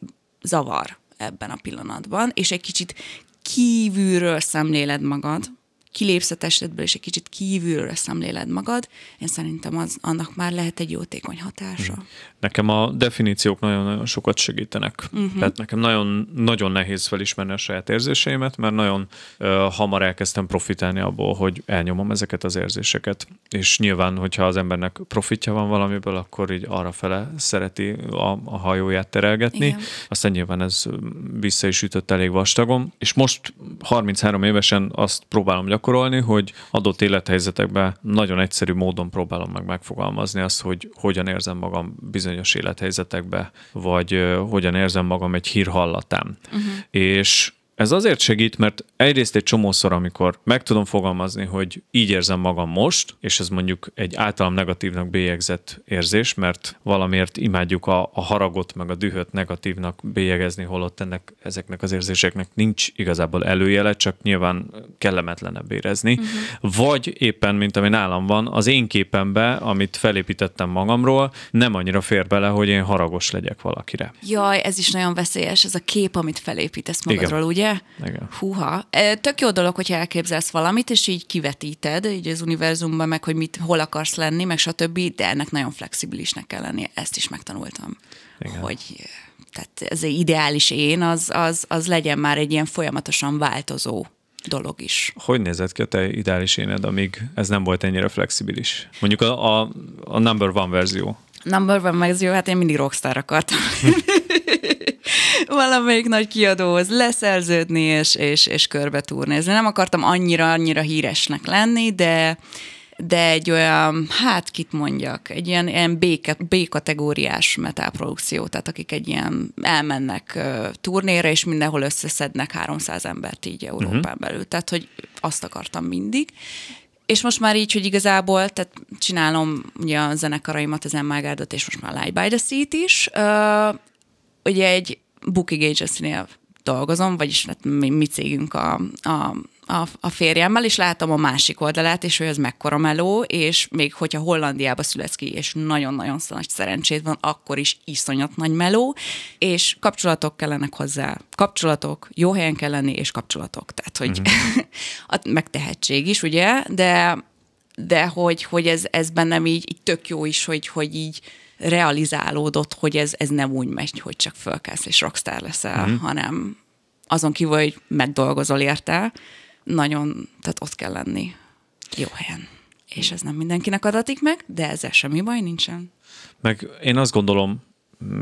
zavar, ebben a pillanatban, és egy kicsit kívülről szemléled magad, kilépsz a testedből, és egy kicsit kívülről szemléled magad, én szerintem az, annak már lehet egy jótékony hatása. Hmm. Nekem a definíciók nagyon-nagyon sokat segítenek. Uh-huh. Tehát nekem nagyon, nagyon nehéz felismerni a saját érzéseimet, mert nagyon ö, hamar elkezdtem profitálni abból, hogy elnyomom ezeket az érzéseket. És nyilván, hogyha az embernek profitja van valamiből, akkor így arra fele szereti a, a hajóját terelgetni. Igen. Aztán nyilván ez vissza is ütött elég vastagon. És most 33 évesen azt próbálom hogy gyakorolni, hogy adott élethelyzetekben nagyon egyszerű módon próbálom meg megfogalmazni azt, hogy hogyan érzem magam bizonyos élethelyzetekben, vagy hogyan érzem magam egy hírhallatán. Uh-huh. És ez azért segít, mert egyrészt egy csomószor, amikor meg tudom fogalmazni, hogy így érzem magam most, és ez mondjuk egy általam negatívnak bélyegzett érzés, mert valamiért imádjuk a, a haragot, meg a dühöt negatívnak bélyegezni, holott ennek, ezeknek az érzéseknek nincs igazából előjele, csak nyilván kellemetlenebb érezni. Uh-huh. Vagy éppen, mint ami nálam van, az én képembe, amit felépítettem magamról, nem annyira fér bele, hogy én haragos legyek valakire. Jaj, ez is nagyon veszélyes, ez a kép, amit felépítesz magadról, Igen. ugye? ugye? Igen. Húha. Tök jó dolog, hogyha elképzelsz valamit, és így kivetíted, így az univerzumban, meg hogy mit, hol akarsz lenni, meg stb., de ennek nagyon flexibilisnek kell lennie. Ezt is megtanultam. Igen. Hogy tehát ez ideális én, az, az, az legyen már egy ilyen folyamatosan változó dolog is. Hogy nézett ki a te ideális éned, amíg ez nem volt ennyire flexibilis? Mondjuk a, a, a number one verzió. Number One Magazine, hát én mindig rockstar akartam. valamelyik nagy kiadóhoz leszerződni, és, és, és körbe turnézni. Nem akartam annyira, annyira híresnek lenni, de, de egy olyan, hát kit mondjak, egy ilyen, ilyen B-kategóriás metáprodukció, tehát akik egy ilyen elmennek uh, turnéra, és mindenhol összeszednek 300 embert így Európán uh-huh. belül. Tehát, hogy azt akartam mindig és most már így, hogy igazából, tehát csinálom ugye a zenekaraimat, az Gárdot, és most már Light by the Seat is, uh, ugye egy booking agency-nél dolgozom, vagyis hát mi, mi cégünk a, a a, a férjemmel, és látom a másik oldalát, és hogy ez mekkora meló, és még hogyha Hollandiába születsz ki, és nagyon-nagyon nagy szerencsét van, akkor is iszonyat nagy meló, és kapcsolatok kellenek hozzá. Kapcsolatok, jó helyen kell lenni, és kapcsolatok. Tehát, hogy mm-hmm. a, is, ugye, de de hogy, hogy ez, ez bennem így, így tök jó is, hogy, hogy így realizálódott, hogy ez, ez nem úgy megy, hogy csak fölkelsz és rockstar leszel, mm. hanem azon kívül, hogy megdolgozol érte, nagyon, tehát ott kell lenni jó helyen. És ez nem mindenkinek adatik meg, de ezzel semmi baj nincsen. Meg én azt gondolom,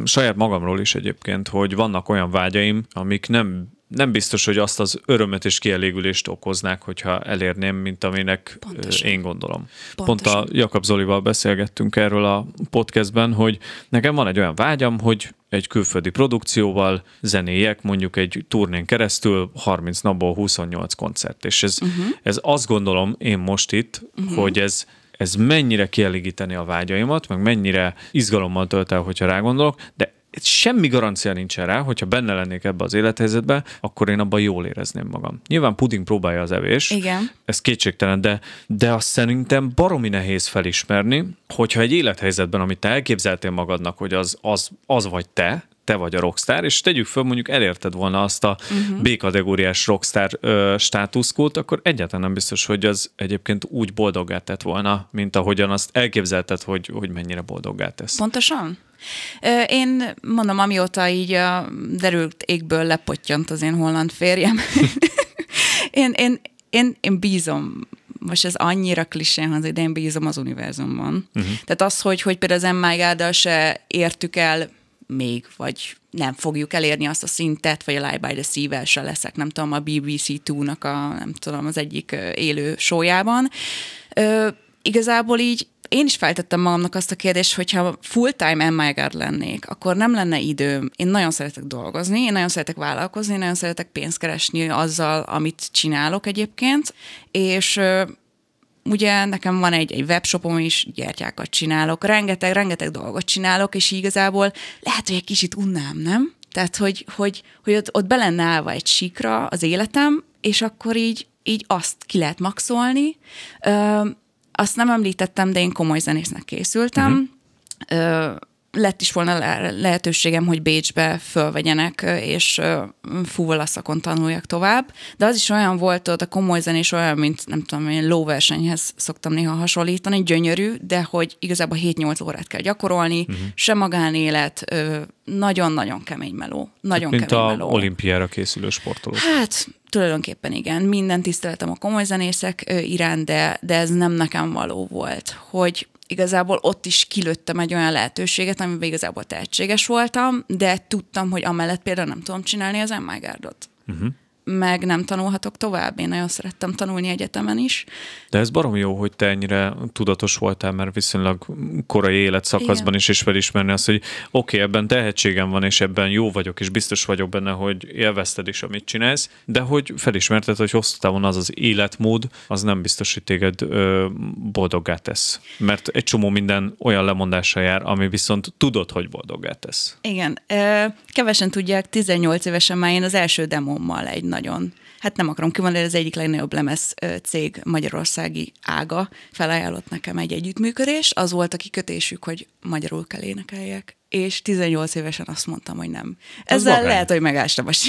saját magamról is egyébként, hogy vannak olyan vágyaim, amik nem nem biztos, hogy azt az örömet és kielégülést okoznák, hogyha elérném, mint aminek Pontosan. én gondolom. Pontosan. Pont a Jakab Zolival beszélgettünk erről a podcastben, hogy nekem van egy olyan vágyam, hogy egy külföldi produkcióval zenéjek, mondjuk egy turnén keresztül 30 napból 28 koncert. És ez, uh-huh. ez azt gondolom én most itt, uh-huh. hogy ez ez mennyire kielégíteni a vágyaimat, meg mennyire izgalommal tölt el, hogyha rá gondolok, de semmi garancia nincsen rá, hogyha benne lennék ebbe az élethelyzetbe, akkor én abban jól érezném magam. Nyilván puding próbálja az evés, Igen. ez kétségtelen, de, de azt szerintem baromi nehéz felismerni, hogyha egy élethelyzetben, amit te elképzeltél magadnak, hogy az, az, az vagy te, te vagy a rockstar, és tegyük föl, mondjuk elérted volna azt a uh-huh. B-kategóriás rockstar státuszkót, akkor egyáltalán nem biztos, hogy az egyébként úgy boldoggá tett volna, mint ahogyan azt elképzelted, hogy, hogy mennyire boldoggá tesz. Pontosan. Én mondom, amióta így a derült égből lepottyant az én holland férjem, én, én, én, én bízom most ez annyira klisén hangzik, de én bízom az univerzumban. Uh-huh. Tehát az, hogy, hogy például az m se értük el még, vagy nem fogjuk elérni azt a szintet, vagy a Live by the sea se leszek, nem tudom, a BBC2-nak a, nem tudom, az egyik élő sójában. Ö, igazából így én is feltettem magamnak azt a kérdést, hogyha full-time MIGR lennék, akkor nem lenne időm. Én nagyon szeretek dolgozni, én nagyon szeretek vállalkozni, én nagyon szeretek pénzt keresni azzal, amit csinálok egyébként, és ugye nekem van egy, egy webshopom is, gyertyákat csinálok, rengeteg, rengeteg dolgot csinálok, és igazából lehet, hogy egy kicsit unnám, nem? Tehát, hogy, hogy, hogy ott, ott belenne állva egy sikra az életem, és akkor így, így azt ki lehet maxolni. Ö, azt nem említettem, de én komoly zenésznek készültem. Uh-huh. Ö, lett is volna lehetőségem, hogy Bécsbe fölvegyenek, és szakon tanuljak tovább. De az is olyan volt, ott a komoly zenés olyan, mint nem tudom, én lóversenyhez szoktam néha hasonlítani, gyönyörű, de hogy igazából 7-8 órát kell gyakorolni, uh-huh. se magánélet, nagyon-nagyon kemény meló. Nagyon mint kemény a meló. olimpiára készülő sportoló. Hát tulajdonképpen igen, minden tiszteletem a komoly zenészek iránt, de, de ez nem nekem való volt, hogy igazából ott is kilőttem egy olyan lehetőséget, amiben igazából tehetséges voltam, de tudtam, hogy amellett például nem tudom csinálni az Emma Uh-huh. Oh meg nem tanulhatok tovább. Én nagyon szerettem tanulni egyetemen is. De ez barom jó, hogy te ennyire tudatos voltál, mert viszonylag korai életszakaszban Igen. is is felismerni azt, hogy oké, okay, ebben tehetségem van, és ebben jó vagyok, és biztos vagyok benne, hogy élvezted is, amit csinálsz, de hogy felismerted, hogy hosszú távon az az életmód, az nem biztos, hogy téged ö, boldoggá tesz. Mert egy csomó minden olyan lemondással jár, ami viszont tudod, hogy boldoggá tesz. Igen. kevesen tudják, 18 évesen már én az első demommal egy nagyon. Hát nem akarom kivonni, az egyik legnagyobb lemez cég magyarországi ága felajánlott nekem egy együttműködés, az volt a kikötésük, hogy magyarul kell énekeljek, és 18 évesen azt mondtam, hogy nem. Ezzel vagány. lehet, hogy megástam a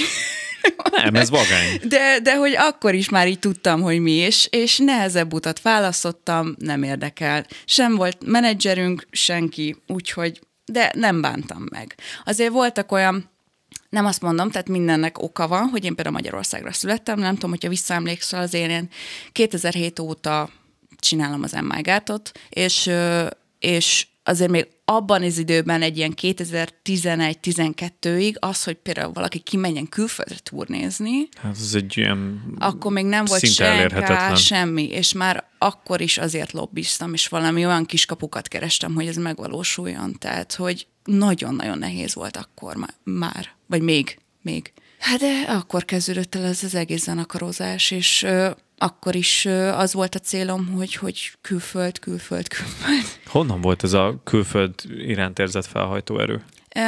Nem, ez vagány. De, de hogy akkor is már így tudtam, hogy mi is, és nehezebb utat választottam, nem érdekel. Sem volt menedzserünk, senki, úgyhogy, de nem bántam meg. Azért voltak olyan nem azt mondom, tehát mindennek oka van, hogy én például Magyarországra születtem, nem tudom, hogyha visszaemlékszel, az én 2007 óta csinálom az mmg Gátot, és, és azért még abban az időben egy ilyen 2011-12-ig az, hogy például valaki kimenjen külföldre turnézni, hát ez egy ilyen akkor még nem volt senká, semmi, és már akkor is azért lobbiztam, és valami olyan kiskapukat kerestem, hogy ez megvalósuljon, tehát hogy nagyon-nagyon nehéz volt akkor már. Vagy még? Még. Hát de akkor kezdődött el ez az egész zenekarozás, és ö, akkor is ö, az volt a célom, hogy, hogy külföld, külföld, külföld. Honnan volt ez a külföld iránt érzett felhajtó erő? Ö,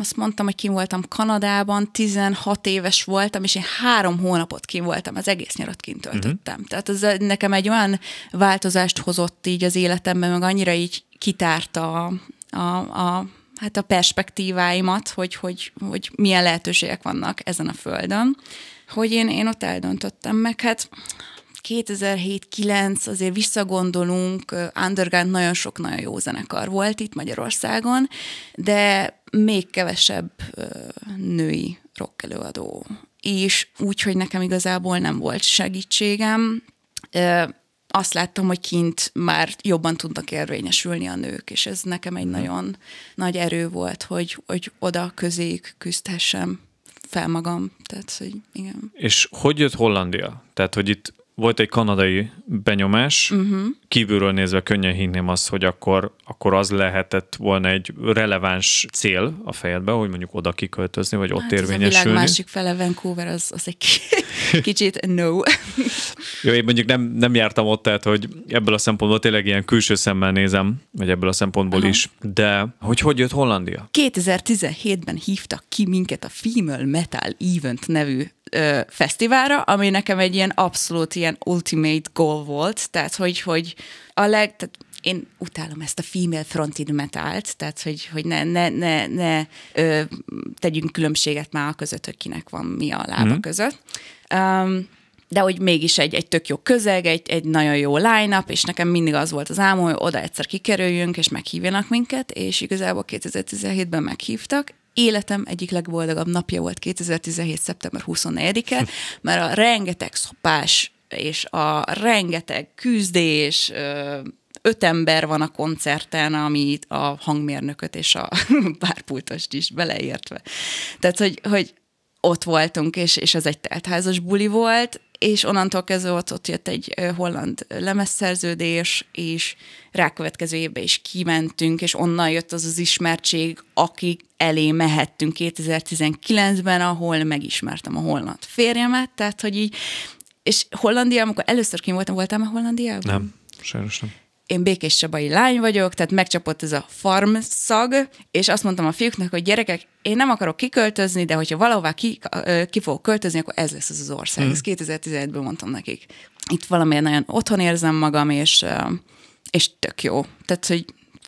azt mondtam, hogy kim voltam Kanadában, 16 éves voltam, és én három hónapot kim voltam, az egész nyarat kint mhm. töltöttem. Uh-huh. Tehát ez nekem egy olyan változást hozott így az életemben, meg annyira így kitárta a, a, a hát a perspektíváimat, hogy, hogy, hogy milyen lehetőségek vannak ezen a földön, hogy én, én ott eldöntöttem meg, hát 2007-9 azért visszagondolunk, underground nagyon sok nagyon jó zenekar volt itt Magyarországon, de még kevesebb női rock előadó. És úgy, hogy nekem igazából nem volt segítségem, azt láttam, hogy kint már jobban tudnak érvényesülni a nők, és ez nekem egy mhm. nagyon nagy erő volt, hogy, hogy oda közéjük küzdhessem fel magam. Tehát, hogy igen. És hogy jött Hollandia? Tehát, hogy itt volt egy kanadai benyomás, uh-huh. kívülről nézve könnyen hinném azt, hogy akkor, akkor az lehetett volna egy releváns cél a fejedben, hogy mondjuk oda kiköltözni, vagy hát ott hát érvényesülni. A világ másik fele Vancouver az, az egy kicsit no. Jó, én mondjuk nem, nem jártam ott, tehát hogy ebből a szempontból tényleg ilyen külső szemmel nézem, vagy ebből a szempontból Aha. is. De hogy hogy jött Hollandia? 2017-ben hívtak ki minket a Female Metal Event nevű ö, fesztiválra, ami nekem egy ilyen abszolút ilyen ultimate goal volt, tehát hogy, hogy a leg, tehát én utálom ezt a female fronted metált, tehát hogy, hogy ne, ne, ne, ne ö, tegyünk különbséget már a között, hogy kinek van mi a lába mm. között. Um, de hogy mégis egy, egy tök jó közeg, egy, egy nagyon jó line és nekem mindig az volt az álmom, hogy oda egyszer kikerüljünk, és meghívjanak minket, és igazából 2017-ben meghívtak, életem egyik legboldogabb napja volt 2017. szeptember 24-e, mert a rengeteg szopás és a rengeteg küzdés, öt ember van a koncerten, ami a hangmérnököt és a párpultost is beleértve. Tehát, hogy, hogy ott voltunk, és, és ez egy teltházas buli volt, és onnantól kezdve ott, ott jött egy holland lemezszerződés, és rákövetkező évben is kimentünk, és onnan jött az az ismertség, aki elé mehettünk 2019-ben, ahol megismertem a holland férjemet, tehát hogy így, és Hollandia, amikor először kim voltam, voltam a Hollandiában? Nem, sajnos nem én békés csabai lány vagyok, tehát megcsapott ez a farm szag, és azt mondtam a fiúknak, hogy gyerekek, én nem akarok kiköltözni, de hogyha valahová ki, ki fogok költözni, akkor ez lesz az az ország. Mm. Ezt 2017-ben hmm. mondtam nekik. Itt valamilyen nagyon otthon érzem magam, és, és tök jó. Tehát, hogy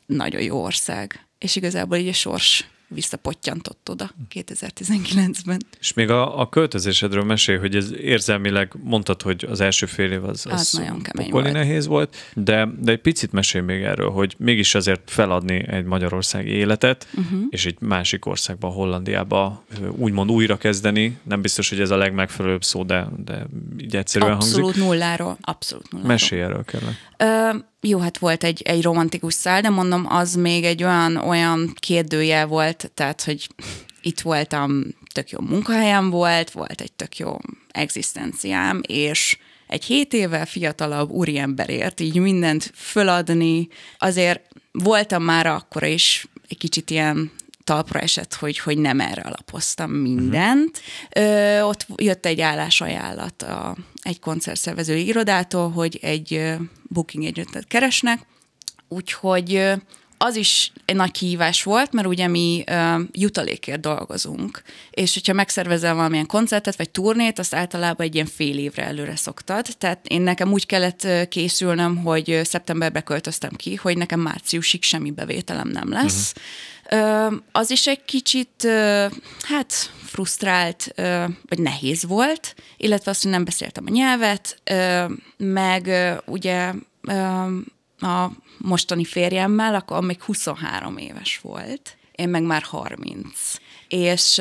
nagyon jó ország. És igazából így a sors visszapottyantott oda 2019-ben. És még a, a költözésedről mesél, hogy ez érzelmileg mondtad, hogy az első fél év az, az, hát az nagyon kemény volt. nehéz volt, de, de egy picit mesél még erről, hogy mégis azért feladni egy magyarországi életet, uh-huh. és egy másik országban, Hollandiába úgymond újra kezdeni, nem biztos, hogy ez a legmegfelelőbb szó, de, de így egyszerűen abszolút hangzik. Abszolút nulláról, abszolút nulláról. Mesélj erről, kérlek. Ö- jó, hát volt egy, egy romantikus szál, de mondom, az még egy olyan, olyan kérdőjel volt, tehát, hogy itt voltam, tök jó munkahelyem volt, volt egy tök jó egzisztenciám, és egy hét évvel fiatalabb úriemberért így mindent föladni, azért voltam már akkor is egy kicsit ilyen talpra esett, hogy, hogy nem erre alapoztam mindent. Uh-huh. Ö, ott jött egy állásajánlat a, egy koncertszervező irodától, hogy egy booking együttet keresnek, úgyhogy az is egy nagy kihívás volt, mert ugye mi ö, jutalékért dolgozunk, és hogyha megszervezel valamilyen koncertet vagy turnét, azt általában egy ilyen fél évre előre szoktad. Tehát én nekem úgy kellett készülnöm, hogy szeptemberbe költöztem ki, hogy nekem márciusig semmi bevételem nem lesz. Uh-huh. Ö, az is egy kicsit, ö, hát frusztrált, vagy nehéz volt, illetve azt, hogy nem beszéltem a nyelvet, meg ugye a mostani férjemmel, akkor még 23 éves volt, én meg már 30. És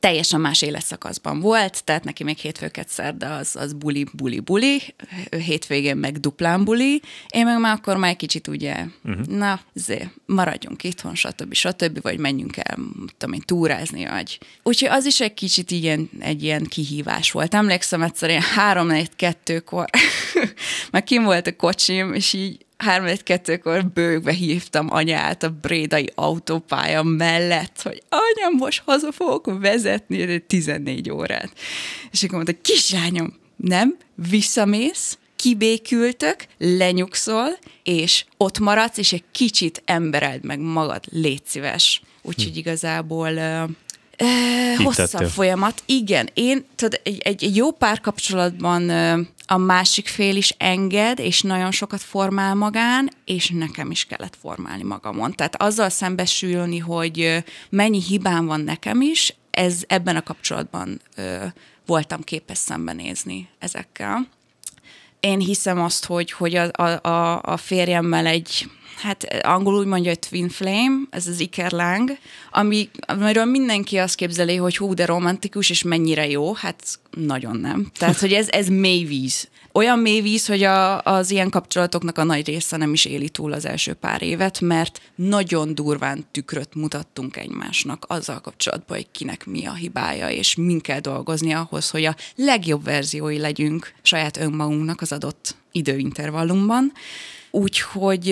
teljesen más életszakaszban volt, tehát neki még hétfőket szerda az, az buli, buli, buli, hétvégén meg duplán buli, én meg már akkor már egy kicsit ugye, uh-huh. na, zé, maradjunk itthon, stb. stb., vagy menjünk el, tudom én, túrázni, vagy. Úgyhogy az is egy kicsit ilyen, egy ilyen kihívás volt. Emlékszem egyszer ilyen három 4 kettőkor, már kim volt a kocsim, és így 3-2-kor bőgve hívtam anyát a brédai autópálya mellett, hogy anyám most haza fogok vezetni 14 órát. És akkor mondta, kislányom, nem, visszamész, kibékültök, lenyugszol, és ott maradsz, és egy kicsit embereld meg magad, légy szíves. Úgyhogy hm. igazából Hosszabb folyamat, igen. Én, tudod, egy, egy jó párkapcsolatban a másik fél is enged, és nagyon sokat formál magán, és nekem is kellett formálni magamon. Tehát azzal szembesülni, hogy mennyi hibám van nekem is, ez ebben a kapcsolatban ö, voltam képes szembenézni ezekkel. Én hiszem azt, hogy, hogy a, a, a férjemmel egy hát eh, angolul úgy mondja, hogy twin flame, ez az ikerláng, ami, amiről mindenki azt képzeli, hogy hú, de romantikus, és mennyire jó, hát nagyon nem. Tehát, hogy ez, ez mély víz. Olyan mély víz, hogy a, az ilyen kapcsolatoknak a nagy része nem is éli túl az első pár évet, mert nagyon durván tükröt mutattunk egymásnak azzal kapcsolatban, hogy kinek mi a hibája, és min kell dolgozni ahhoz, hogy a legjobb verziói legyünk saját önmagunknak az adott időintervallumban. Úgyhogy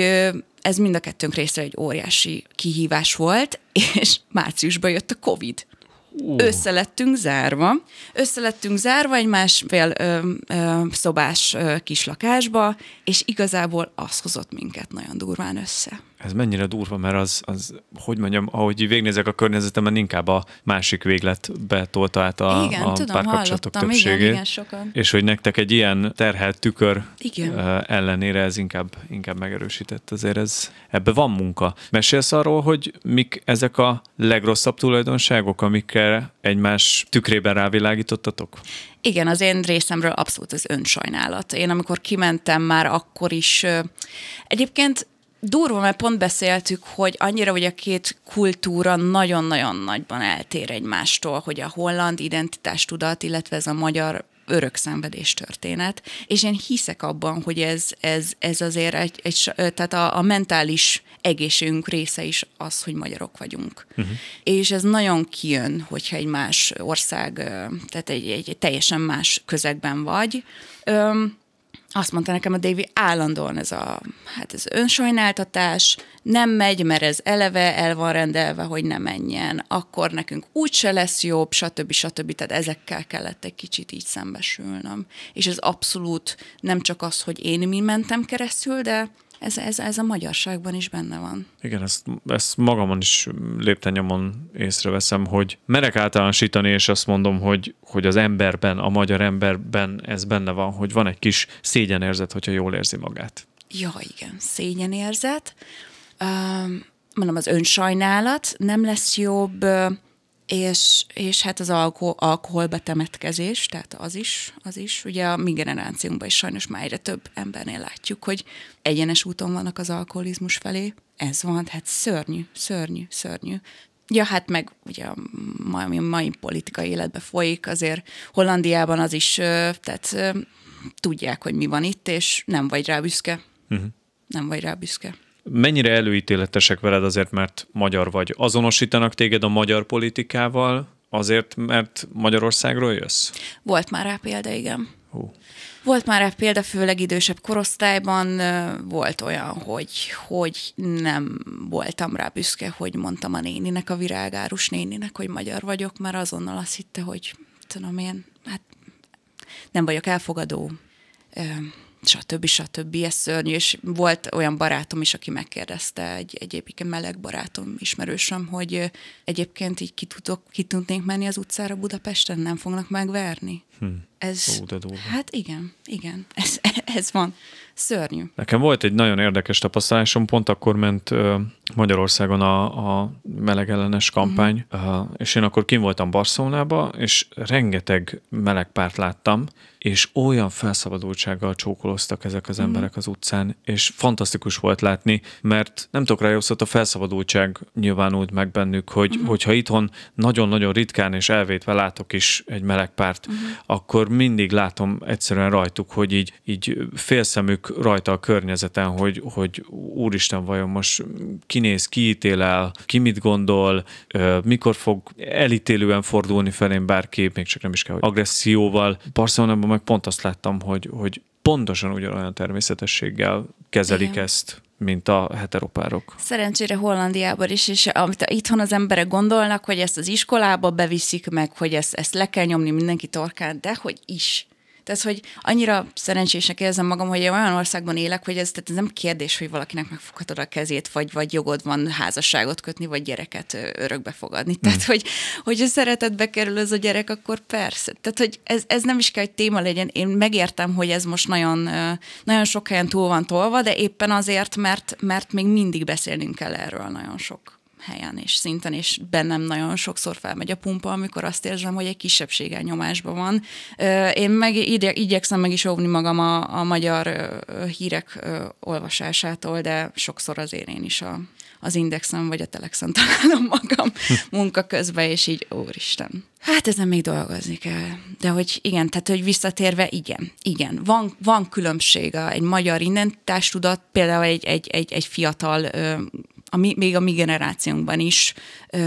ez mind a kettőnk részre egy óriási kihívás volt, és márciusban jött a COVID. Uh. Összelettünk zárva. Összelettünk zárva egy másfél ö, ö, szobás ö, kis lakásba, és igazából az hozott minket nagyon durván össze. Ez mennyire durva, mert az, az hogy mondjam, ahogy végnézek a környezetemben inkább a másik végletbe tolta át a, igen, a tudom, párkapcsolatok többségét. Igen, igen, sokan. És hogy nektek egy ilyen terhelt tükör igen. ellenére ez inkább, inkább megerősített. Azért ez, ebbe van munka. Mesélsz arról, hogy mik ezek a legrosszabb tulajdonságok, amikkel egymás tükrében rávilágítottatok? Igen, az én részemről abszolút az önsajnálat. Én amikor kimentem már akkor is, egyébként durva, mert pont beszéltük, hogy annyira, hogy a két kultúra nagyon-nagyon nagyban eltér egymástól, hogy a holland identitástudat, illetve ez a magyar örök szenvedés történet, és én hiszek abban, hogy ez, ez, ez azért egy, egy tehát a, a mentális egészségünk része is az, hogy magyarok vagyunk. Uh-huh. És ez nagyon kijön, hogyha egy más ország, tehát egy, egy, egy teljesen más közegben vagy. Öm, azt mondta nekem a Davy állandóan ez a, hát ez önsajnáltatás, nem megy, mert ez eleve el van rendelve, hogy ne menjen, akkor nekünk úgy se lesz jobb, stb. stb. Tehát ezekkel kellett egy kicsit így szembesülnöm. És ez abszolút nem csak az, hogy én mi mentem keresztül, de ez, ez, ez a magyarságban is benne van. Igen, ezt, ezt magamon is lépten nyomon észreveszem, hogy merek általánosítani, és azt mondom, hogy, hogy az emberben, a magyar emberben ez benne van, hogy van egy kis szégyenérzet, hogyha jól érzi magát. Ja, igen, szégyenérzet. Um, mondom, az önsajnálat nem lesz jobb, és, és hát az alkohol alkoholbetemetkezés, tehát az is, az is. Ugye a mi generációnkban is sajnos már egyre több embernél látjuk, hogy egyenes úton vannak az alkoholizmus felé. Ez van, hát szörnyű, szörnyű, szörnyű. Ja, hát meg ugye a mai, mai politikai életbe folyik, azért Hollandiában az is, tehát tudják, hogy mi van itt, és nem vagy rá büszke. Uh-huh. Nem vagy rá büszke mennyire előítéletesek veled azért, mert magyar vagy? Azonosítanak téged a magyar politikával azért, mert Magyarországról jössz? Volt már rá példa, igen. Hú. Volt már rá példa, főleg idősebb korosztályban volt olyan, hogy, hogy nem voltam rá büszke, hogy mondtam a néninek, a virágárus néninek, hogy magyar vagyok, mert azonnal azt hitte, hogy tudom én, hát nem vagyok elfogadó, stb. stb. Ez szörnyű, és volt olyan barátom is, aki megkérdezte, egy egyébként meleg barátom, ismerősöm, hogy egyébként így ki, tudok, ki tudnék menni az utcára Budapesten, nem fognak megverni. Hmm. Ez, Ó, de durva. Hát igen, igen, ez, ez van. Szörnyű. Nekem volt egy nagyon érdekes tapasztalásom, pont akkor ment Magyarországon a, a melegellenes mhm. kampány, mm. és én akkor kim voltam Barcelonába, és rengeteg meleg párt láttam, és olyan felszabadultsággal csókoloztak ezek az mm. emberek az utcán, és fantasztikus volt látni, mert nem tudok rájössz, a felszabadultság nyilvánult meg bennük, hogy mm. hogyha itthon nagyon-nagyon ritkán és elvétve látok is egy meleg párt, mm. akkor mindig látom egyszerűen rajtuk, hogy így, így félszemük rajta a környezeten, hogy, hogy úristen, vajon most kinéz, ki ítél el, ki mit gondol, mikor fog elítélően fordulni felém bárki, még csak nem is kell, hogy agresszióval. Barcelonában meg pont azt láttam, hogy, hogy pontosan ugyanolyan természetességgel kezelik Igen. ezt mint a heteropárok. Szerencsére Hollandiában is, és amit itthon az emberek gondolnak, hogy ezt az iskolába beviszik meg, hogy ezt, ezt le kell nyomni mindenki torkán, de hogy is. Tehát, hogy annyira szerencsésnek érzem magam, hogy én olyan országban élek, hogy ez, tehát ez nem kérdés, hogy valakinek megfoghatod a kezét, vagy, vagy jogod van házasságot kötni, vagy gyereket örökbe fogadni. Tehát, hmm. hogy, hogy a szeretetbe kerül ez a gyerek, akkor persze. Tehát, hogy ez, ez nem is kell, hogy téma legyen. Én megértem, hogy ez most nagyon, nagyon sok helyen túl van tolva, de éppen azért, mert, mert még mindig beszélnünk kell erről nagyon sok helyen és szinten, és bennem nagyon sokszor felmegy a pumpa, amikor azt érzem, hogy egy kisebbsége nyomásban van. Én meg igye, igyekszem meg is óvni magam a, a magyar hírek olvasásától, de sokszor azért én is a, az Indexen vagy a Telexen találom magam hm. munka közben, és így, óristen. hát ezen még dolgozni kell. De hogy igen, tehát hogy visszatérve, igen, igen. Van, van különbség a, egy magyar tudat, például egy, egy, egy, egy fiatal ö, a mi, még a mi generációnkban is,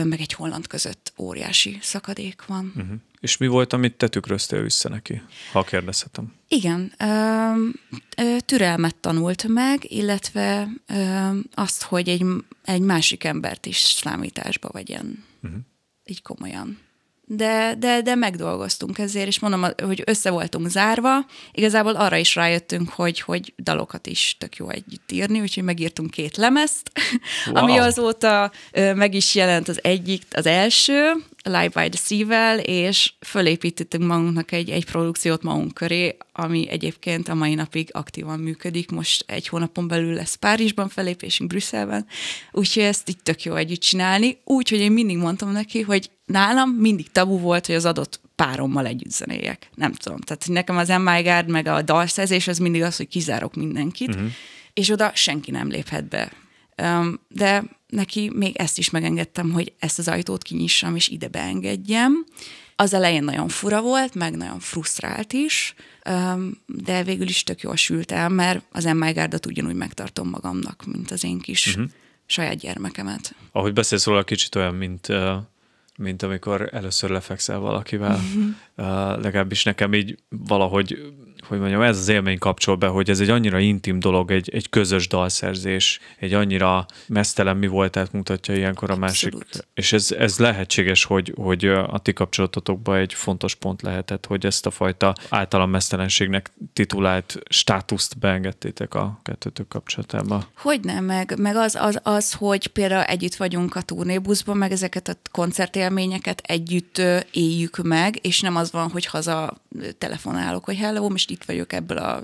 meg egy holland között óriási szakadék van. Uh-huh. És mi volt, amit te tükröztél vissza neki, ha kérdezhetem? Igen, ö, türelmet tanult meg, illetve ö, azt, hogy egy, egy másik embert is számításba vegyen. Uh-huh. Így komolyan de, de, de megdolgoztunk ezért, és mondom, hogy össze voltunk zárva, igazából arra is rájöttünk, hogy, hogy dalokat is tök jó együtt írni, úgyhogy megírtunk két lemezt, wow. ami azóta meg is jelent az egyik, az első, Live by the Sea-vel, és fölépítettünk magunknak egy, egy produkciót magunk köré, ami egyébként a mai napig aktívan működik. Most egy hónapon belül lesz Párizsban felépésünk, Brüsszelben, úgyhogy ezt itt tök jó együtt csinálni. Úgy, hogy én mindig mondtam neki, hogy nálam mindig tabu volt, hogy az adott párommal együtt zenéjek. Nem tudom. Tehát nekem az MI God, meg a dalszerzés az mindig az, hogy kizárok mindenkit, uh-huh. és oda senki nem léphet be de neki még ezt is megengedtem, hogy ezt az ajtót kinyissam, és ide beengedjem. Az elején nagyon fura volt, meg nagyon frusztrált is, de végül is tök jól sült el, mert az MI Gárdat ugyanúgy megtartom magamnak, mint az én kis uh-huh. saját gyermekemet. Ahogy beszélsz róla, kicsit olyan, mint mint amikor először lefekszel valakivel. Uh-huh. legalábbis nekem így valahogy hogy mondjam, ez az élmény kapcsol be, hogy ez egy annyira intim dolog, egy, egy közös dalszerzés, egy annyira mesztelen mi volt, tehát mutatja ilyenkor a másik. Abszolút. És ez, ez lehetséges, hogy, hogy a ti kapcsolatotokban egy fontos pont lehetett, hogy ezt a fajta általam mesztelenségnek titulált státuszt beengedtétek a kettőtök kapcsolatába. Hogy nem, meg, meg az, az, az, hogy például együtt vagyunk a turnébuszban, meg ezeket a koncertélményeket együtt éljük meg, és nem az van, hogy haza telefonálok, hogy hello, most itt vagyok ebből a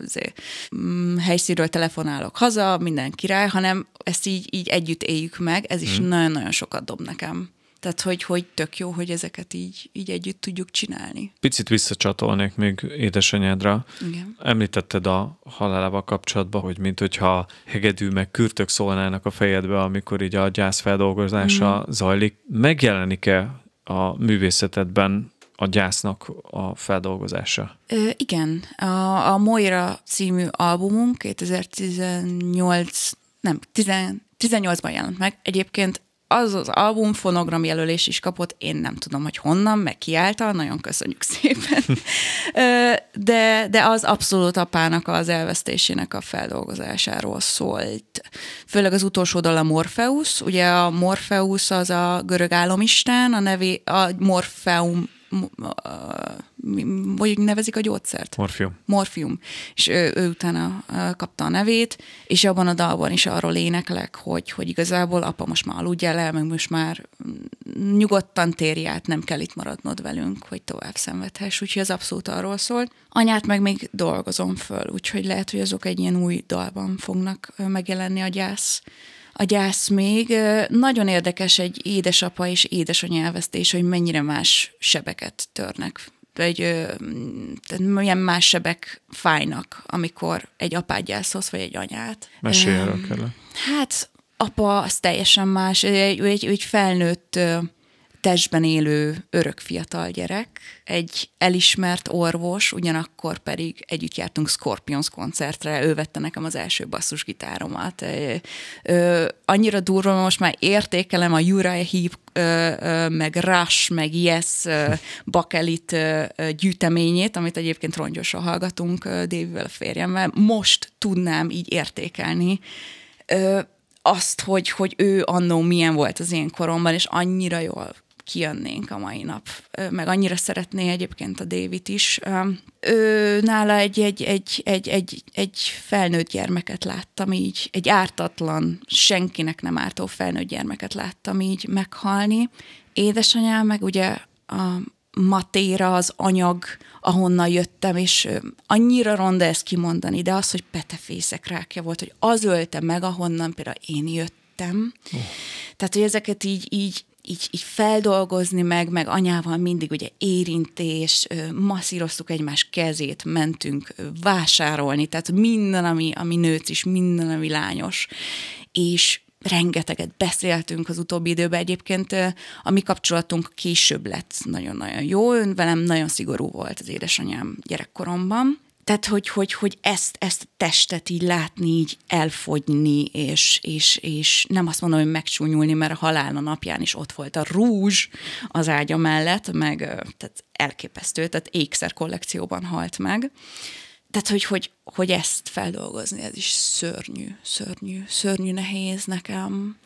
mm, helyszínről telefonálok haza, minden király, hanem ezt így, így együtt éljük meg, ez is mhm. nagyon-nagyon Nagyon -nagyon sokat dob nekem. Tehát, hogy, hogy tök jó, hogy ezeket így, így együtt tudjuk csinálni. Picit visszacsatolnék még édesanyádra. Igen. Említetted a halálával kapcsolatban, hogy mint hogyha hegedű meg kürtök szólnának a fejedbe, amikor így a gyászfeldolgozása mm. zajlik. Megjelenik-e a művészetedben a gyásznak a feldolgozása. Ö, igen, a, a Moira című albumunk 2018, nem, 10, 18-ban jelent meg. Egyébként az az album fonogram jelölés is kapott, én nem tudom, hogy honnan, meg ki által, nagyon köszönjük szépen. De, de az abszolút apának az elvesztésének a feldolgozásáról szólt. Főleg az utolsó dal a Morpheus, ugye a Morpheus az a görög álomisten, a nevi, a Morpheum hogy nevezik a gyógyszert? Morfium. Morfium. És ő, ő utána kapta a nevét, és abban a dalban is arról éneklek, hogy, hogy igazából apa most már aludjál el, meg most már mm, nyugodtan térj át, nem kell itt maradnod velünk, hogy tovább szenvedhess. Úgyhogy az abszolút arról szól. Anyát meg még dolgozom föl, úgyhogy lehet, hogy azok egy ilyen új dalban fognak megjelenni a gyász a gyász még. Nagyon érdekes egy édesapa és édesanyja elvesztés, hogy mennyire más sebeket törnek vagy milyen más sebek fájnak, amikor egy apát gyászhoz, vagy egy anyát. Mesélj erről, um, Hát apa az teljesen más, ő egy, egy, egy felnőtt testben élő örök fiatal gyerek, egy elismert orvos, ugyanakkor pedig együtt jártunk Scorpions koncertre, ő vette nekem az első basszusgitáromat. Annyira durva, most már értékelem a Jura Heap, meg Rush, meg Yes bakelit gyűjteményét, amit egyébként rongyosan hallgatunk Dévivel a férjemmel. Most tudnám így értékelni azt, hogy, hogy ő annó milyen volt az én koromban, és annyira jól kijönnénk a mai nap. Meg annyira szeretné egyébként a David is. Ő nála egy, egy, egy, egy, egy, egy felnőtt gyermeket láttam így, egy ártatlan, senkinek nem ártó felnőtt gyermeket láttam így meghalni. Édesanyám meg ugye a matéra, az anyag, ahonnan jöttem, és annyira ronda ezt kimondani, de az, hogy petefészek rákja volt, hogy az ölte meg, ahonnan például én jöttem. Oh. Tehát, hogy ezeket így, így így, így feldolgozni meg, meg anyával mindig ugye érintés, masszíroztuk egymás kezét, mentünk vásárolni, tehát minden, ami, ami nőc is, minden, ami lányos. És rengeteget beszéltünk az utóbbi időben egyébként, a mi kapcsolatunk később lett nagyon-nagyon jó, ön velem nagyon szigorú volt az édesanyám gyerekkoromban, tehát, hogy, hogy, hogy ezt, ezt a testet így látni, így elfogyni, és, és, és nem azt mondom, hogy megcsúnyulni, mert a halál a napján is ott volt a rúzs az ágya mellett, meg tehát elképesztő, tehát ékszer kollekcióban halt meg. Tehát, hogy, hogy, hogy ezt feldolgozni, ez is szörnyű, szörnyű, szörnyű nehéz nekem.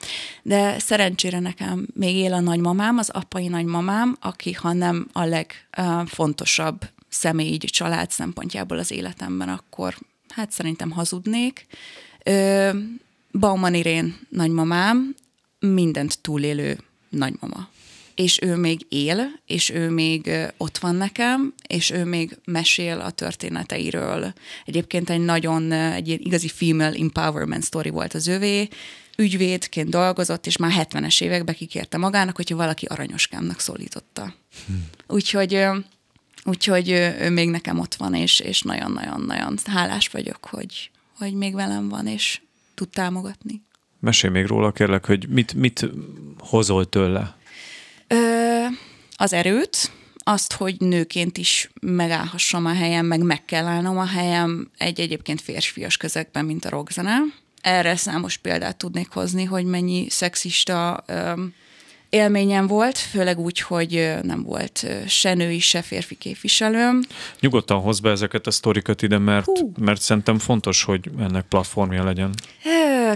De szerencsére nekem még él a nagymamám, az apai nagymamám, aki, ha nem a legfontosabb személy, család szempontjából az életemben, akkor hát szerintem hazudnék. Ö, Bauman Irén nagymamám mindent túlélő nagymama. És ő még él, és ő még ott van nekem, és ő még mesél a történeteiről. Egyébként egy nagyon, egy ilyen igazi female empowerment story volt az övé. Ügyvédként dolgozott, és már 70-es években kikérte magának, hogyha valaki aranyoskámnak szólította. Hm. Úgyhogy Úgyhogy ő, ő még nekem ott van, és, és nagyon-nagyon-nagyon hálás vagyok, hogy, hogy még velem van, és tud támogatni. Mesélj még róla, kérlek, hogy mit, mit hozol tőle? Ö, az erőt, azt, hogy nőként is megállhassam a helyem, meg meg kell állnom a helyem egy egyébként férfias közegben, mint a rockzene. Erre számos példát tudnék hozni, hogy mennyi szexista Ö, élményem volt, főleg úgy, hogy nem volt se női, se férfi képviselőm. Nyugodtan hozd be ezeket a sztorikat ide, mert, Hú. mert szerintem fontos, hogy ennek platformja legyen.